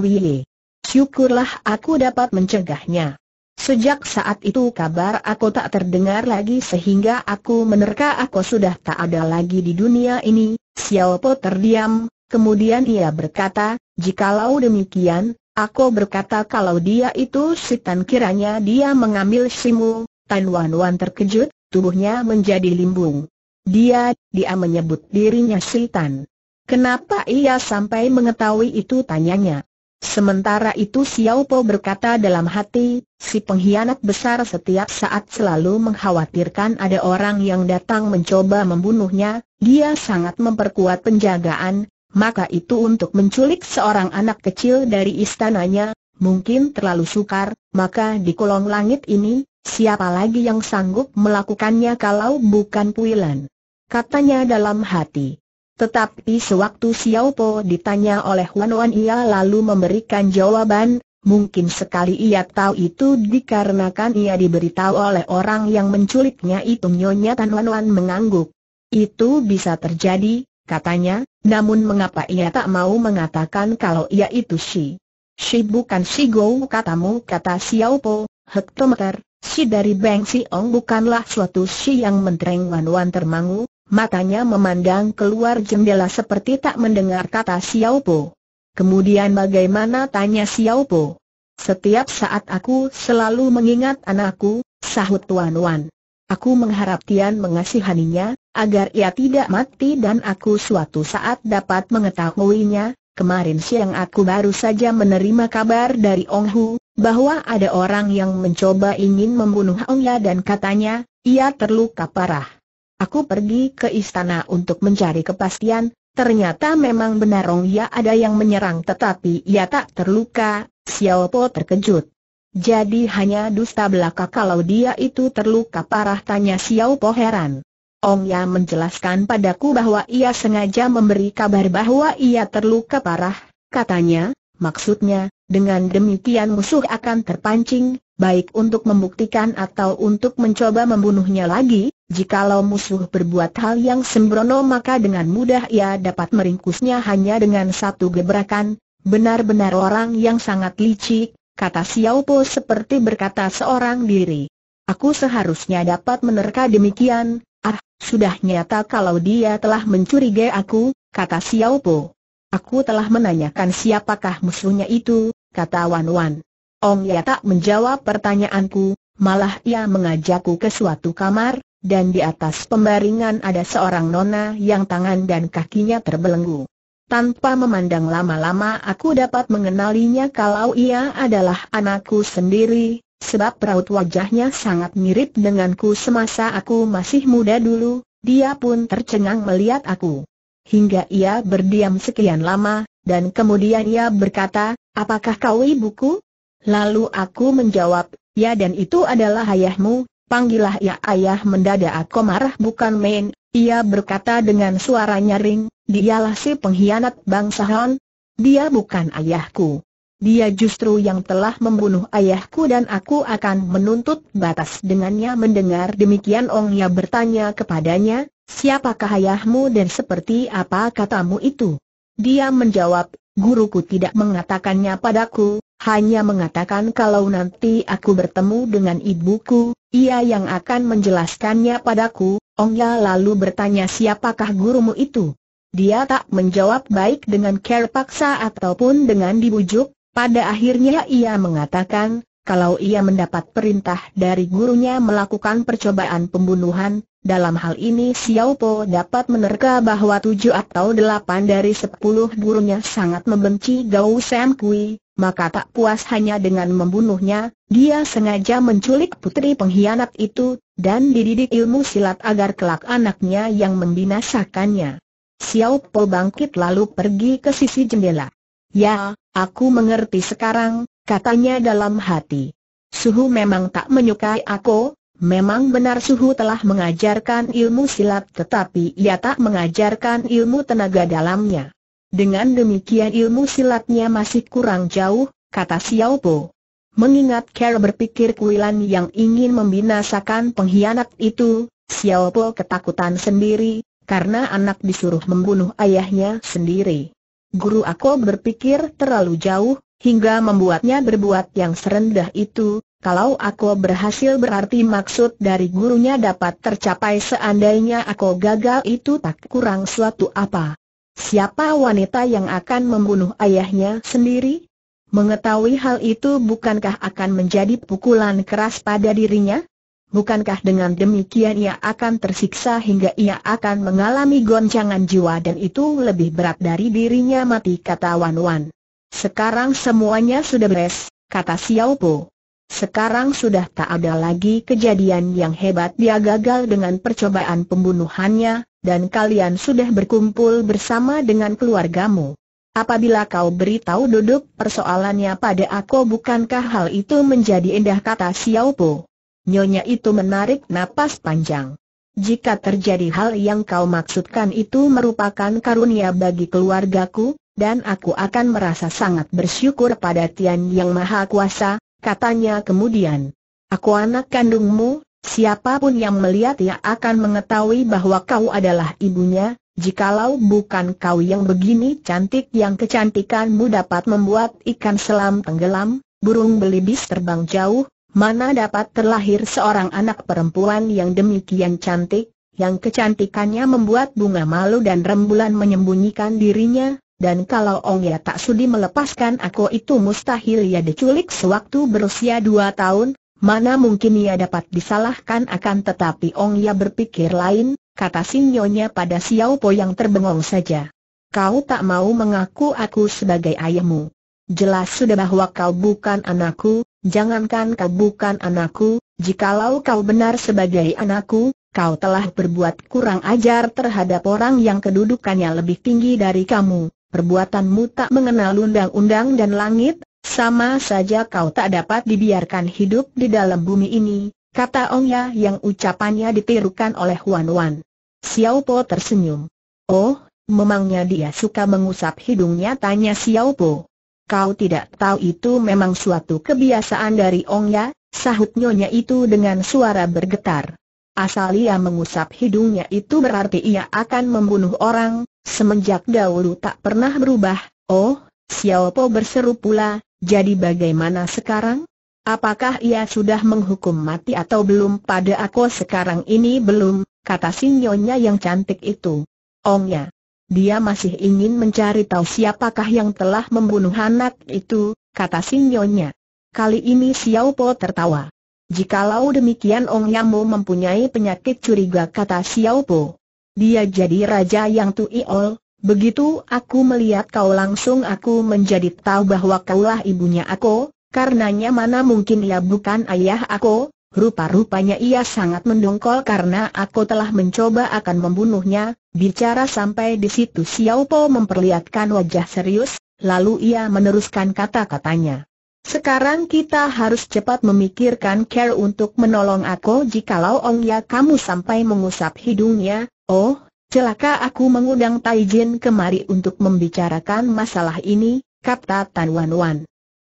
Syukurlah aku dapat mencegahnya. Sejak saat itu kabar aku tak terdengar lagi sehingga aku menerka aku sudah tak ada lagi di dunia ini. Xiao terdiam, kemudian ia berkata, jikalau demikian, aku berkata kalau dia itu setan kiranya dia mengambil simu. Tan Wan Wan terkejut, tubuhnya menjadi limbung. Dia, dia menyebut dirinya sultan. Kenapa ia sampai mengetahui itu tanyanya. Sementara itu Xiao Po berkata dalam hati, si pengkhianat besar setiap saat selalu mengkhawatirkan ada orang yang datang mencoba membunuhnya, dia sangat memperkuat penjagaan, maka itu untuk menculik seorang anak kecil dari istananya, mungkin terlalu sukar, maka di kolong langit ini, siapa lagi yang sanggup melakukannya kalau bukan Puilan? Katanya dalam hati. Tetapi sewaktu Xiao Po ditanya oleh Wan Wan ia lalu memberikan jawaban, mungkin sekali ia tahu itu dikarenakan ia diberitahu oleh orang yang menculiknya itu Nyonya Tan Wan Wan mengangguk. Itu bisa terjadi, katanya, namun mengapa ia tak mau mengatakan kalau ia itu Shi? Si bukan si Gou katamu kata Xiao Po, hektometer, si dari Beng Si bukanlah suatu si yang mentereng Wan Wan termangu, matanya memandang keluar jendela seperti tak mendengar kata Xiao Po. Kemudian bagaimana tanya Xiao Po? Setiap saat aku selalu mengingat anakku, sahut Tuan Wan. Aku mengharap Tian mengasihaninya, agar ia tidak mati dan aku suatu saat dapat mengetahuinya. Kemarin siang aku baru saja menerima kabar dari Ong Hu, bahwa ada orang yang mencoba ingin membunuh Ong Ya dan katanya, ia terluka parah. Aku pergi ke istana untuk mencari kepastian, ternyata memang benar Rong Ya ada yang menyerang tetapi ia tak terluka, Xiao Po terkejut. Jadi hanya dusta belaka kalau dia itu terluka parah tanya Xiao Po heran. Ong Ya menjelaskan padaku bahwa ia sengaja memberi kabar bahwa ia terluka parah, katanya, maksudnya, dengan demikian musuh akan terpancing, baik untuk membuktikan atau untuk mencoba membunuhnya lagi, Jikalau musuh berbuat hal yang sembrono maka dengan mudah ia dapat meringkusnya hanya dengan satu gebrakan, benar-benar orang yang sangat licik, kata Xiao Po seperti berkata seorang diri. Aku seharusnya dapat menerka demikian, ah, sudah nyata kalau dia telah mencurigai aku, kata Xiao Po. Aku telah menanyakan siapakah musuhnya itu, kata Wan Wan. Ong Ya tak menjawab pertanyaanku, malah ia mengajakku ke suatu kamar, dan di atas pembaringan ada seorang nona yang tangan dan kakinya terbelenggu. Tanpa memandang lama-lama aku dapat mengenalinya kalau ia adalah anakku sendiri, sebab raut wajahnya sangat mirip denganku semasa aku masih muda dulu, dia pun tercengang melihat aku. Hingga ia berdiam sekian lama, dan kemudian ia berkata, apakah kau ibuku? Lalu aku menjawab, ya dan itu adalah ayahmu, Panggillah ya ayah mendadak aku marah bukan main, ia berkata dengan suara nyaring, dialah si pengkhianat bangsa Han. Dia bukan ayahku. Dia justru yang telah membunuh ayahku dan aku akan menuntut batas dengannya mendengar demikian Ong Ya bertanya kepadanya, siapakah ayahmu dan seperti apa katamu itu? Dia menjawab, guruku tidak mengatakannya padaku, hanya mengatakan kalau nanti aku bertemu dengan ibuku, ia yang akan menjelaskannya padaku, Ongya lalu bertanya siapakah gurumu itu. Dia tak menjawab baik dengan care paksa ataupun dengan dibujuk, pada akhirnya ia mengatakan, kalau ia mendapat perintah dari gurunya melakukan percobaan pembunuhan, dalam hal ini Xiao Po dapat menerka bahwa tujuh atau delapan dari sepuluh gurunya sangat membenci Gao Sam Kui, maka tak puas hanya dengan membunuhnya, dia sengaja menculik putri pengkhianat itu, dan dididik ilmu silat agar kelak anaknya yang membinasakannya. Xiao Po bangkit lalu pergi ke sisi jendela. Ya, aku mengerti sekarang, katanya dalam hati. Suhu memang tak menyukai aku, memang benar Suhu telah mengajarkan ilmu silat tetapi ia tak mengajarkan ilmu tenaga dalamnya. Dengan demikian ilmu silatnya masih kurang jauh, kata Xiao Po. Mengingat Kerr berpikir Kuilan yang ingin membinasakan pengkhianat itu, Xiao Po ketakutan sendiri, karena anak disuruh membunuh ayahnya sendiri. Guru aku berpikir terlalu jauh, hingga membuatnya berbuat yang serendah itu, kalau aku berhasil berarti maksud dari gurunya dapat tercapai seandainya aku gagal itu tak kurang suatu apa. Siapa wanita yang akan membunuh ayahnya sendiri? Mengetahui hal itu bukankah akan menjadi pukulan keras pada dirinya? Bukankah dengan demikian ia akan tersiksa hingga ia akan mengalami goncangan jiwa dan itu lebih berat dari dirinya mati kata Wan Wan. Sekarang semuanya sudah beres, kata Xiao Po. Sekarang sudah tak ada lagi kejadian yang hebat dia gagal dengan percobaan pembunuhannya, dan kalian sudah berkumpul bersama dengan keluargamu. Apabila kau beritahu duduk persoalannya pada aku bukankah hal itu menjadi indah kata Xiao Po. Nyonya itu menarik napas panjang. Jika terjadi hal yang kau maksudkan itu merupakan karunia bagi keluargaku, dan aku akan merasa sangat bersyukur pada Tian Yang Maha Kuasa, katanya kemudian. Aku anak kandungmu, Siapapun yang melihat ia akan mengetahui bahwa kau adalah ibunya, jikalau bukan kau yang begini cantik yang kecantikanmu dapat membuat ikan selam tenggelam, burung belibis terbang jauh, mana dapat terlahir seorang anak perempuan yang demikian cantik, yang kecantikannya membuat bunga malu dan rembulan menyembunyikan dirinya, dan kalau Ong Ya tak sudi melepaskan aku itu mustahil ya diculik sewaktu berusia dua tahun, Mana mungkin ia dapat disalahkan akan tetapi Ong Ya berpikir lain, kata sinyonya pada Xiao Po yang terbengong saja. Kau tak mau mengaku aku sebagai ayahmu. Jelas sudah bahwa kau bukan anakku, jangankan kau bukan anakku, jikalau kau benar sebagai anakku, kau telah berbuat kurang ajar terhadap orang yang kedudukannya lebih tinggi dari kamu. Perbuatanmu tak mengenal undang-undang dan langit, sama saja kau tak dapat dibiarkan hidup di dalam bumi ini, kata Ong Ya yang ucapannya ditirukan oleh Wan Wan. Xiao Po tersenyum. Oh, memangnya dia suka mengusap hidungnya tanya Xiao Po. Kau tidak tahu itu memang suatu kebiasaan dari Ong Ya, sahut nyonya itu dengan suara bergetar. Asal ia mengusap hidungnya itu berarti ia akan membunuh orang, semenjak dahulu tak pernah berubah. Oh, Xiao Po berseru pula, jadi bagaimana sekarang? Apakah ia sudah menghukum mati atau belum pada aku sekarang ini belum, kata sinyonya yang cantik itu. Ongnya. Dia masih ingin mencari tahu siapakah yang telah membunuh anak itu, kata sinyonya. Kali ini Xiao Po tertawa. Jikalau demikian Ong Yamu mempunyai penyakit curiga kata Xiao Po. Dia jadi raja yang tuiol, Begitu aku melihat kau langsung aku menjadi tahu bahwa kaulah ibunya aku, karenanya mana mungkin ia bukan ayah aku, rupa-rupanya ia sangat mendongkol karena aku telah mencoba akan membunuhnya, bicara sampai di situ Xiao Po memperlihatkan wajah serius, lalu ia meneruskan kata-katanya. Sekarang kita harus cepat memikirkan care untuk menolong aku jikalau Ong Ya kamu sampai mengusap hidungnya, oh Celaka aku mengundang Taijin kemari untuk membicarakan masalah ini, kata Tan Wan Wan.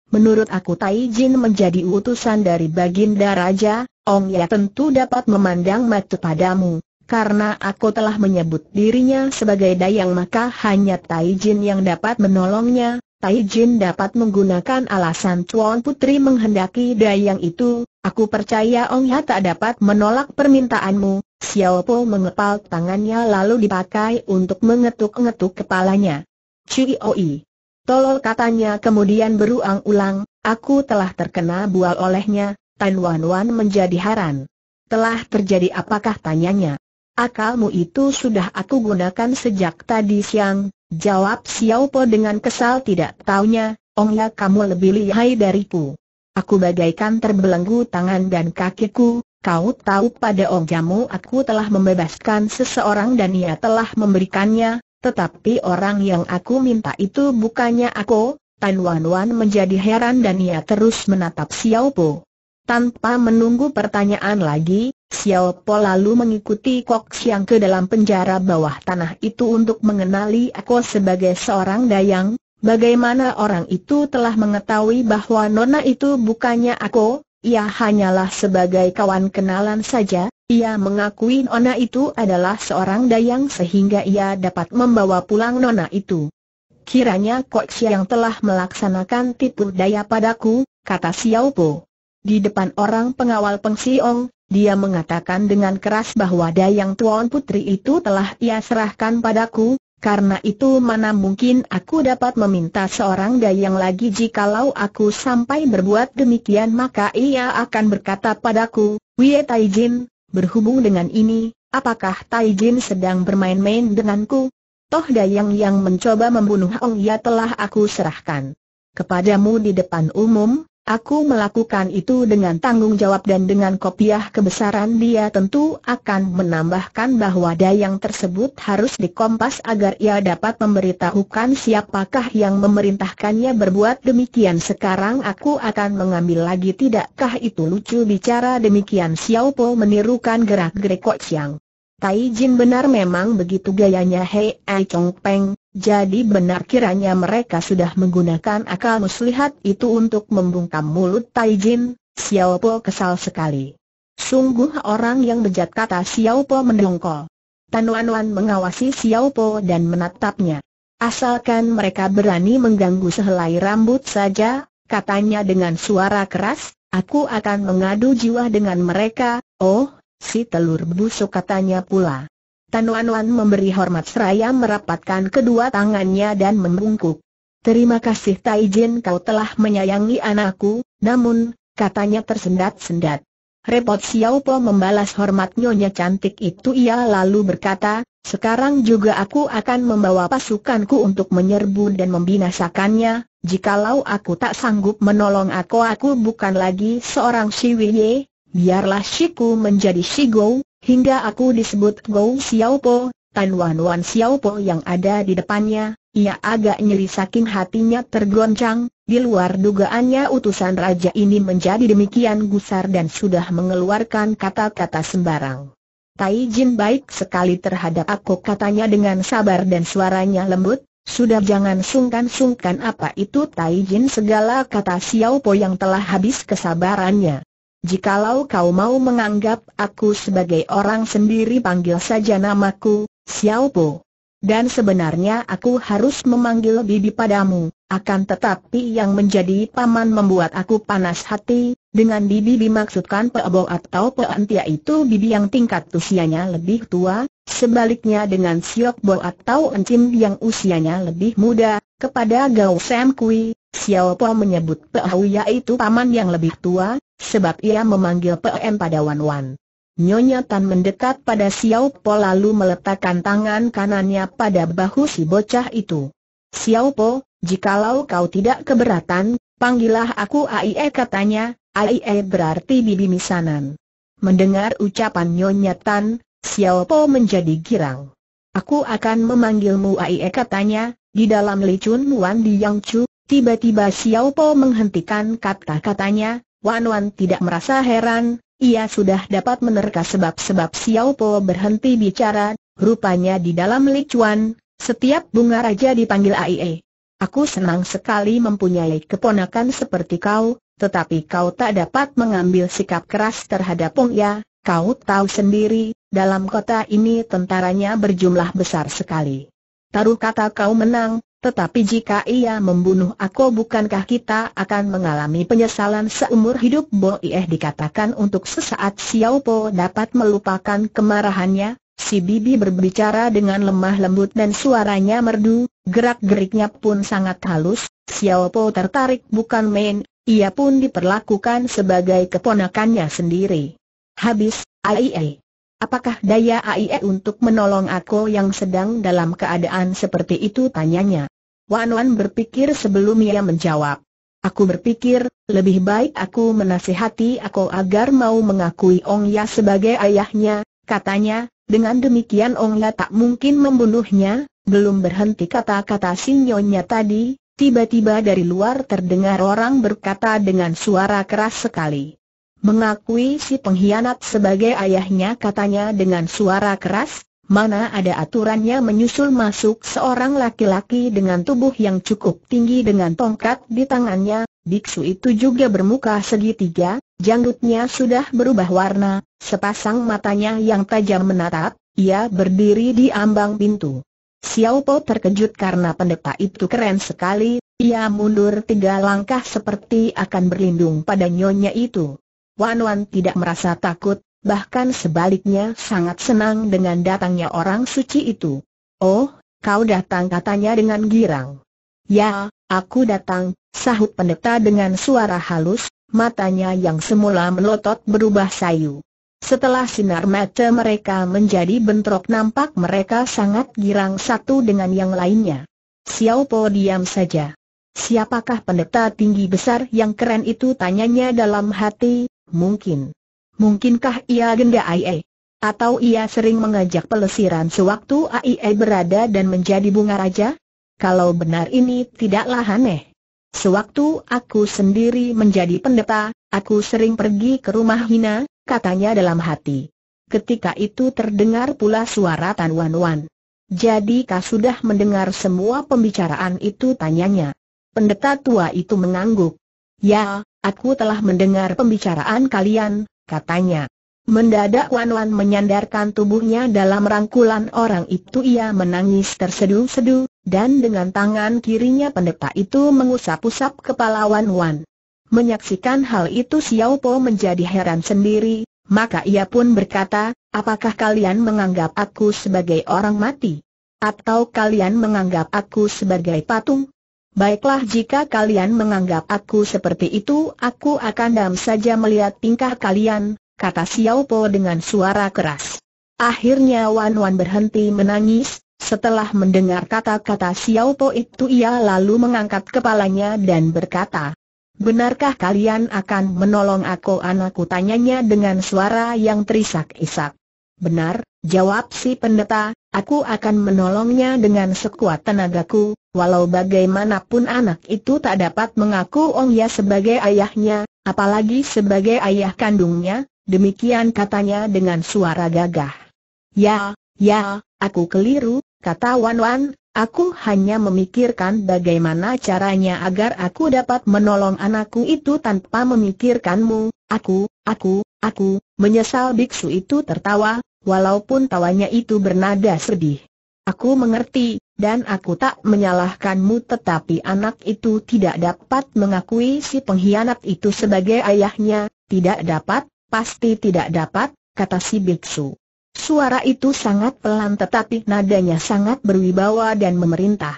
Menurut aku Taijin menjadi utusan dari Baginda Raja, Ong Ya tentu dapat memandang mata padamu. Karena aku telah menyebut dirinya sebagai dayang maka hanya Taijin yang dapat menolongnya, Tai Jin dapat menggunakan alasan Tuan Putri menghendaki dayang itu, aku percaya Ong Ya tak dapat menolak permintaanmu. Xiao Po mengepal tangannya lalu dipakai untuk mengetuk-ngetuk kepalanya. Cui Oi. Tolol katanya kemudian beruang ulang aku telah terkena bual olehnya, Tan Wan Wan menjadi haran. Telah terjadi apakah tanyanya? Akalmu itu sudah aku gunakan sejak tadi siang, Jawab Xiao Po dengan kesal tidak taunya, Ongya oh kamu lebih lihai dariku. Aku bagaikan terbelenggu tangan dan kakiku, kau tahu pada jamu aku telah membebaskan seseorang dan ia telah memberikannya, tetapi orang yang aku minta itu bukannya aku, Tan Wan Wan menjadi heran dan ia terus menatap Xiao Po. Tanpa menunggu pertanyaan lagi, Xiao Po lalu mengikuti Kok Xiang ke dalam penjara bawah tanah itu untuk mengenali aku sebagai seorang dayang, bagaimana orang itu telah mengetahui bahwa Nona itu bukannya aku, ia hanyalah sebagai kawan kenalan saja, ia mengakui Nona itu adalah seorang dayang sehingga ia dapat membawa pulang Nona itu. Kiranya Kok Xiang telah melaksanakan tipu daya padaku, kata Xiao Po. Di depan orang pengawal Peng Siong, dia mengatakan dengan keras bahwa Dayang Tuan Putri itu telah ia serahkan padaku, karena itu mana mungkin aku dapat meminta seorang Dayang lagi jikalau aku sampai berbuat demikian maka ia akan berkata padaku, Wie Tai Jin, berhubung dengan ini, apakah Tai Jin sedang bermain-main denganku? Toh Dayang yang mencoba membunuh Ong Ya telah aku serahkan kepadamu di depan umum, Aku melakukan itu dengan tanggung jawab dan dengan kopiah kebesaran dia tentu akan menambahkan bahwa dayang tersebut harus dikompas agar ia dapat memberitahukan siapakah yang memerintahkannya berbuat demikian sekarang aku akan mengambil lagi tidakkah itu lucu bicara demikian Xiao Po menirukan gerak-gerik Siang. Tai Jin benar memang begitu gayanya Hei Ai Chong Peng, jadi benar kiranya mereka sudah menggunakan akal muslihat itu untuk membungkam mulut Taijin, Xiao Po kesal sekali. Sungguh orang yang bejat kata Xiao Po mendongkol. Wan mengawasi Xiao Po dan menatapnya. Asalkan mereka berani mengganggu sehelai rambut saja, katanya dengan suara keras, aku akan mengadu jiwa dengan mereka, oh, si telur busuk katanya pula. Wan memberi hormat seraya merapatkan kedua tangannya dan membungkuk. Terima kasih Taijin kau telah menyayangi anakku, namun, katanya tersendat-sendat. Repot Xiao Po membalas hormat nyonya cantik itu ia lalu berkata, sekarang juga aku akan membawa pasukanku untuk menyerbu dan membinasakannya, jikalau aku tak sanggup menolong aku aku bukan lagi seorang Ye, biarlah siku menjadi Gou. Hingga aku disebut Gou Xiaopo, Tan Wan Wan Xiaopo yang ada di depannya, ia agak nyeri saking hatinya tergoncang, di luar dugaannya utusan raja ini menjadi demikian gusar dan sudah mengeluarkan kata-kata sembarang. Tai Jin baik sekali terhadap aku katanya dengan sabar dan suaranya lembut, sudah jangan sungkan-sungkan apa itu Tai Jin segala kata Xiao Po yang telah habis kesabarannya. Jikalau kau mau menganggap aku sebagai orang sendiri panggil saja namaku, Xiao Po. Dan sebenarnya aku harus memanggil bibi padamu, akan tetapi yang menjadi paman membuat aku panas hati, dengan bibi dimaksudkan Peebo atau Peantia itu bibi yang tingkat usianya lebih tua, Sebaliknya dengan Siok Bo atau Encim yang usianya lebih muda, kepada Gao Sam Kui, Xiao Po menyebut Pehu yaitu paman yang lebih tua, sebab ia memanggil PM pada Wan Wan. Nyonya Tan mendekat pada Xiao Po lalu meletakkan tangan kanannya pada bahu si bocah itu. Xiao Po, jikalau kau tidak keberatan, panggillah aku Aie katanya, Aie berarti bibi misanan. Mendengar ucapan Nyonya Tan, Xiao Po menjadi girang. Aku akan memanggilmu Aie katanya, di dalam licun Wan di Yang Chu, tiba-tiba Xiao Po menghentikan kata-katanya, Wan Wan tidak merasa heran, ia sudah dapat menerka sebab-sebab Xiao Po berhenti bicara, rupanya di dalam licuan, setiap bunga raja dipanggil Aie. Aku senang sekali mempunyai keponakan seperti kau, tetapi kau tak dapat mengambil sikap keras terhadap Pong Ya, Kau tahu sendiri, dalam kota ini tentaranya berjumlah besar sekali. Taruh kata kau menang, tetapi jika ia membunuh aku bukankah kita akan mengalami penyesalan seumur hidup Bo Ieh dikatakan untuk sesaat Xiao Po dapat melupakan kemarahannya, si bibi berbicara dengan lemah lembut dan suaranya merdu, gerak-geriknya pun sangat halus, Xiao Po tertarik bukan main, ia pun diperlakukan sebagai keponakannya sendiri. Habis, AIE. Apakah daya AIE untuk menolong aku yang sedang dalam keadaan seperti itu tanyanya. Wan Wan berpikir sebelum ia menjawab. Aku berpikir, lebih baik aku menasihati aku agar mau mengakui Ong Ya sebagai ayahnya, katanya, dengan demikian Ong Ya tak mungkin membunuhnya, belum berhenti kata-kata sinyonya tadi, tiba-tiba dari luar terdengar orang berkata dengan suara keras sekali. Mengakui si pengkhianat sebagai ayahnya katanya dengan suara keras, mana ada aturannya menyusul masuk seorang laki-laki dengan tubuh yang cukup tinggi dengan tongkat di tangannya, biksu itu juga bermuka segitiga, janggutnya sudah berubah warna, sepasang matanya yang tajam menatap, ia berdiri di ambang pintu. Xiao Po terkejut karena pendeta itu keren sekali, ia mundur tiga langkah seperti akan berlindung pada nyonya itu. Wan Wan tidak merasa takut, bahkan sebaliknya sangat senang dengan datangnya orang suci itu. Oh, kau datang katanya dengan girang. Ya, aku datang, sahut pendeta dengan suara halus, matanya yang semula melotot berubah sayu. Setelah sinar mata mereka menjadi bentrok nampak mereka sangat girang satu dengan yang lainnya. Xiao Po diam saja. Siapakah pendeta tinggi besar yang keren itu tanyanya dalam hati, Mungkin. Mungkinkah ia genda Aie? Atau ia sering mengajak pelesiran sewaktu Aie berada dan menjadi bunga raja? Kalau benar ini tidaklah aneh. Sewaktu aku sendiri menjadi pendeta, aku sering pergi ke rumah Hina, katanya dalam hati. Ketika itu terdengar pula suara Tan Wan Wan. Jadi kau sudah mendengar semua pembicaraan itu tanyanya. Pendeta tua itu mengangguk. Ya, aku telah mendengar pembicaraan kalian, katanya. Mendadak Wan Wan menyandarkan tubuhnya dalam rangkulan orang itu ia menangis tersedu-sedu, dan dengan tangan kirinya pendeta itu mengusap-usap kepala Wan Wan. Menyaksikan hal itu Xiao Po menjadi heran sendiri, maka ia pun berkata, apakah kalian menganggap aku sebagai orang mati? Atau kalian menganggap aku sebagai patung? Baiklah jika kalian menganggap aku seperti itu aku akan dam saja melihat tingkah kalian, kata Xiao Po dengan suara keras. Akhirnya Wan Wan berhenti menangis, setelah mendengar kata-kata Xiao Po itu ia lalu mengangkat kepalanya dan berkata, Benarkah kalian akan menolong aku anakku tanyanya dengan suara yang terisak-isak. Benar, jawab si pendeta, Aku akan menolongnya dengan sekuat tenagaku, walau bagaimanapun anak itu tak dapat mengaku Ong Ya sebagai ayahnya, apalagi sebagai ayah kandungnya, demikian katanya dengan suara gagah. Ya, ya, aku keliru, kata Wan Wan, Aku hanya memikirkan bagaimana caranya agar aku dapat menolong anakku itu tanpa memikirkanmu. Aku, aku, aku, menyesal biksu itu tertawa, walaupun tawanya itu bernada sedih. Aku mengerti, dan aku tak menyalahkanmu tetapi anak itu tidak dapat mengakui si pengkhianat itu sebagai ayahnya, tidak dapat, pasti tidak dapat, kata si biksu. Suara itu sangat pelan tetapi nadanya sangat berwibawa dan memerintah.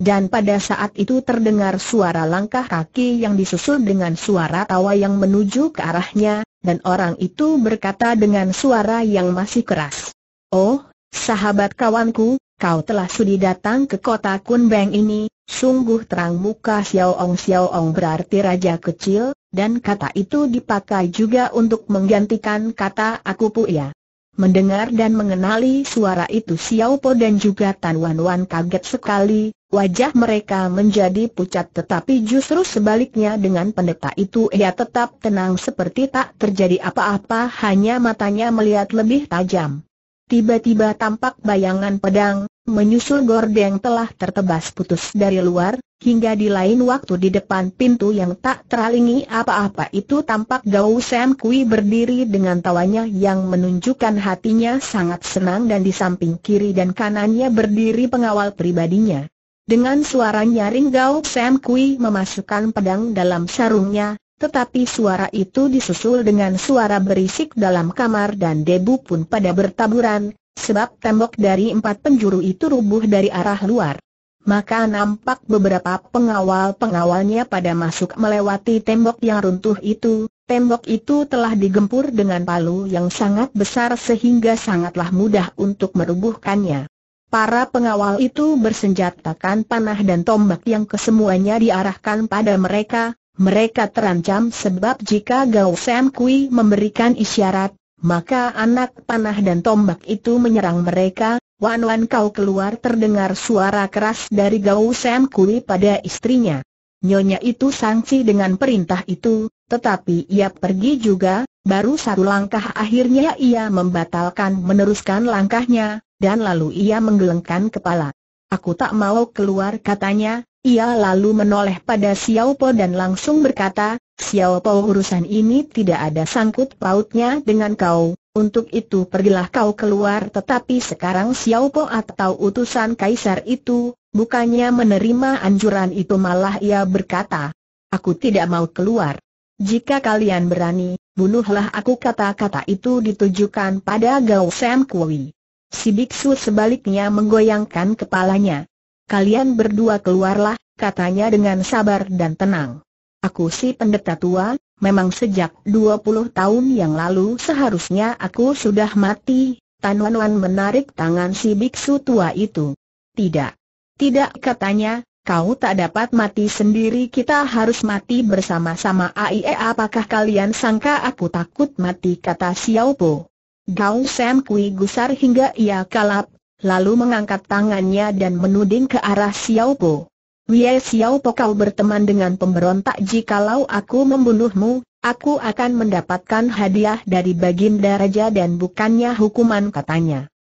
Dan pada saat itu terdengar suara langkah kaki yang disusul dengan suara tawa yang menuju ke arahnya, dan orang itu berkata dengan suara yang masih keras. Oh, sahabat kawanku, kau telah sudi datang ke kota Kunbeng ini, sungguh terang muka Xiaoong Xiaoong berarti raja kecil, dan kata itu dipakai juga untuk menggantikan kata aku Puya. Mendengar dan mengenali suara itu Xiao Po dan juga Tan Wan Wan kaget sekali, wajah mereka menjadi pucat tetapi justru sebaliknya dengan pendeta itu ia tetap tenang seperti tak terjadi apa-apa hanya matanya melihat lebih tajam. Tiba-tiba tampak bayangan pedang, menyusul gordeng telah tertebas putus dari luar, hingga di lain waktu di depan pintu yang tak teralingi apa-apa itu tampak Gao Sam Kui berdiri dengan tawanya yang menunjukkan hatinya sangat senang dan di samping kiri dan kanannya berdiri pengawal pribadinya. Dengan suara nyaring Gao Sam Kui memasukkan pedang dalam sarungnya, tetapi suara itu disusul dengan suara berisik dalam kamar dan debu pun pada bertaburan, sebab tembok dari empat penjuru itu rubuh dari arah luar. Maka nampak beberapa pengawal-pengawalnya pada masuk melewati tembok yang runtuh itu, tembok itu telah digempur dengan palu yang sangat besar sehingga sangatlah mudah untuk merubuhkannya. Para pengawal itu bersenjatakan panah dan tombak yang kesemuanya diarahkan pada mereka, mereka terancam sebab jika Gao Sam Kui memberikan isyarat, maka anak panah dan tombak itu menyerang mereka, Wan Wan kau keluar terdengar suara keras dari Gao Sam Kui pada istrinya. Nyonya itu sangsi dengan perintah itu, tetapi ia pergi juga, baru satu langkah akhirnya ia membatalkan meneruskan langkahnya, dan lalu ia menggelengkan kepala. Aku tak mau keluar katanya, ia lalu menoleh pada Xiao Po dan langsung berkata, Xiao Po urusan ini tidak ada sangkut pautnya dengan kau, untuk itu pergilah kau keluar tetapi sekarang Xiao Po atau utusan kaisar itu, bukannya menerima anjuran itu malah ia berkata, aku tidak mau keluar. Jika kalian berani, bunuhlah aku kata-kata itu ditujukan pada Gao Sam Kui. Si biksu sebaliknya menggoyangkan kepalanya. Kalian berdua keluarlah, katanya dengan sabar dan tenang. Aku si pendeta tua, memang sejak 20 tahun yang lalu seharusnya aku sudah mati, Tan Wan Wan menarik tangan si biksu tua itu. Tidak. Tidak katanya, kau tak dapat mati sendiri kita harus mati bersama-sama AIE apakah kalian sangka aku takut mati kata Xiao Po. Gao Sam Kui gusar hingga ia kalap, lalu mengangkat tangannya dan menuding ke arah Xiao Po. Wei Xiao Po kau berteman dengan pemberontak jikalau aku membunuhmu, aku akan mendapatkan hadiah dari baginda raja dan bukannya hukuman katanya.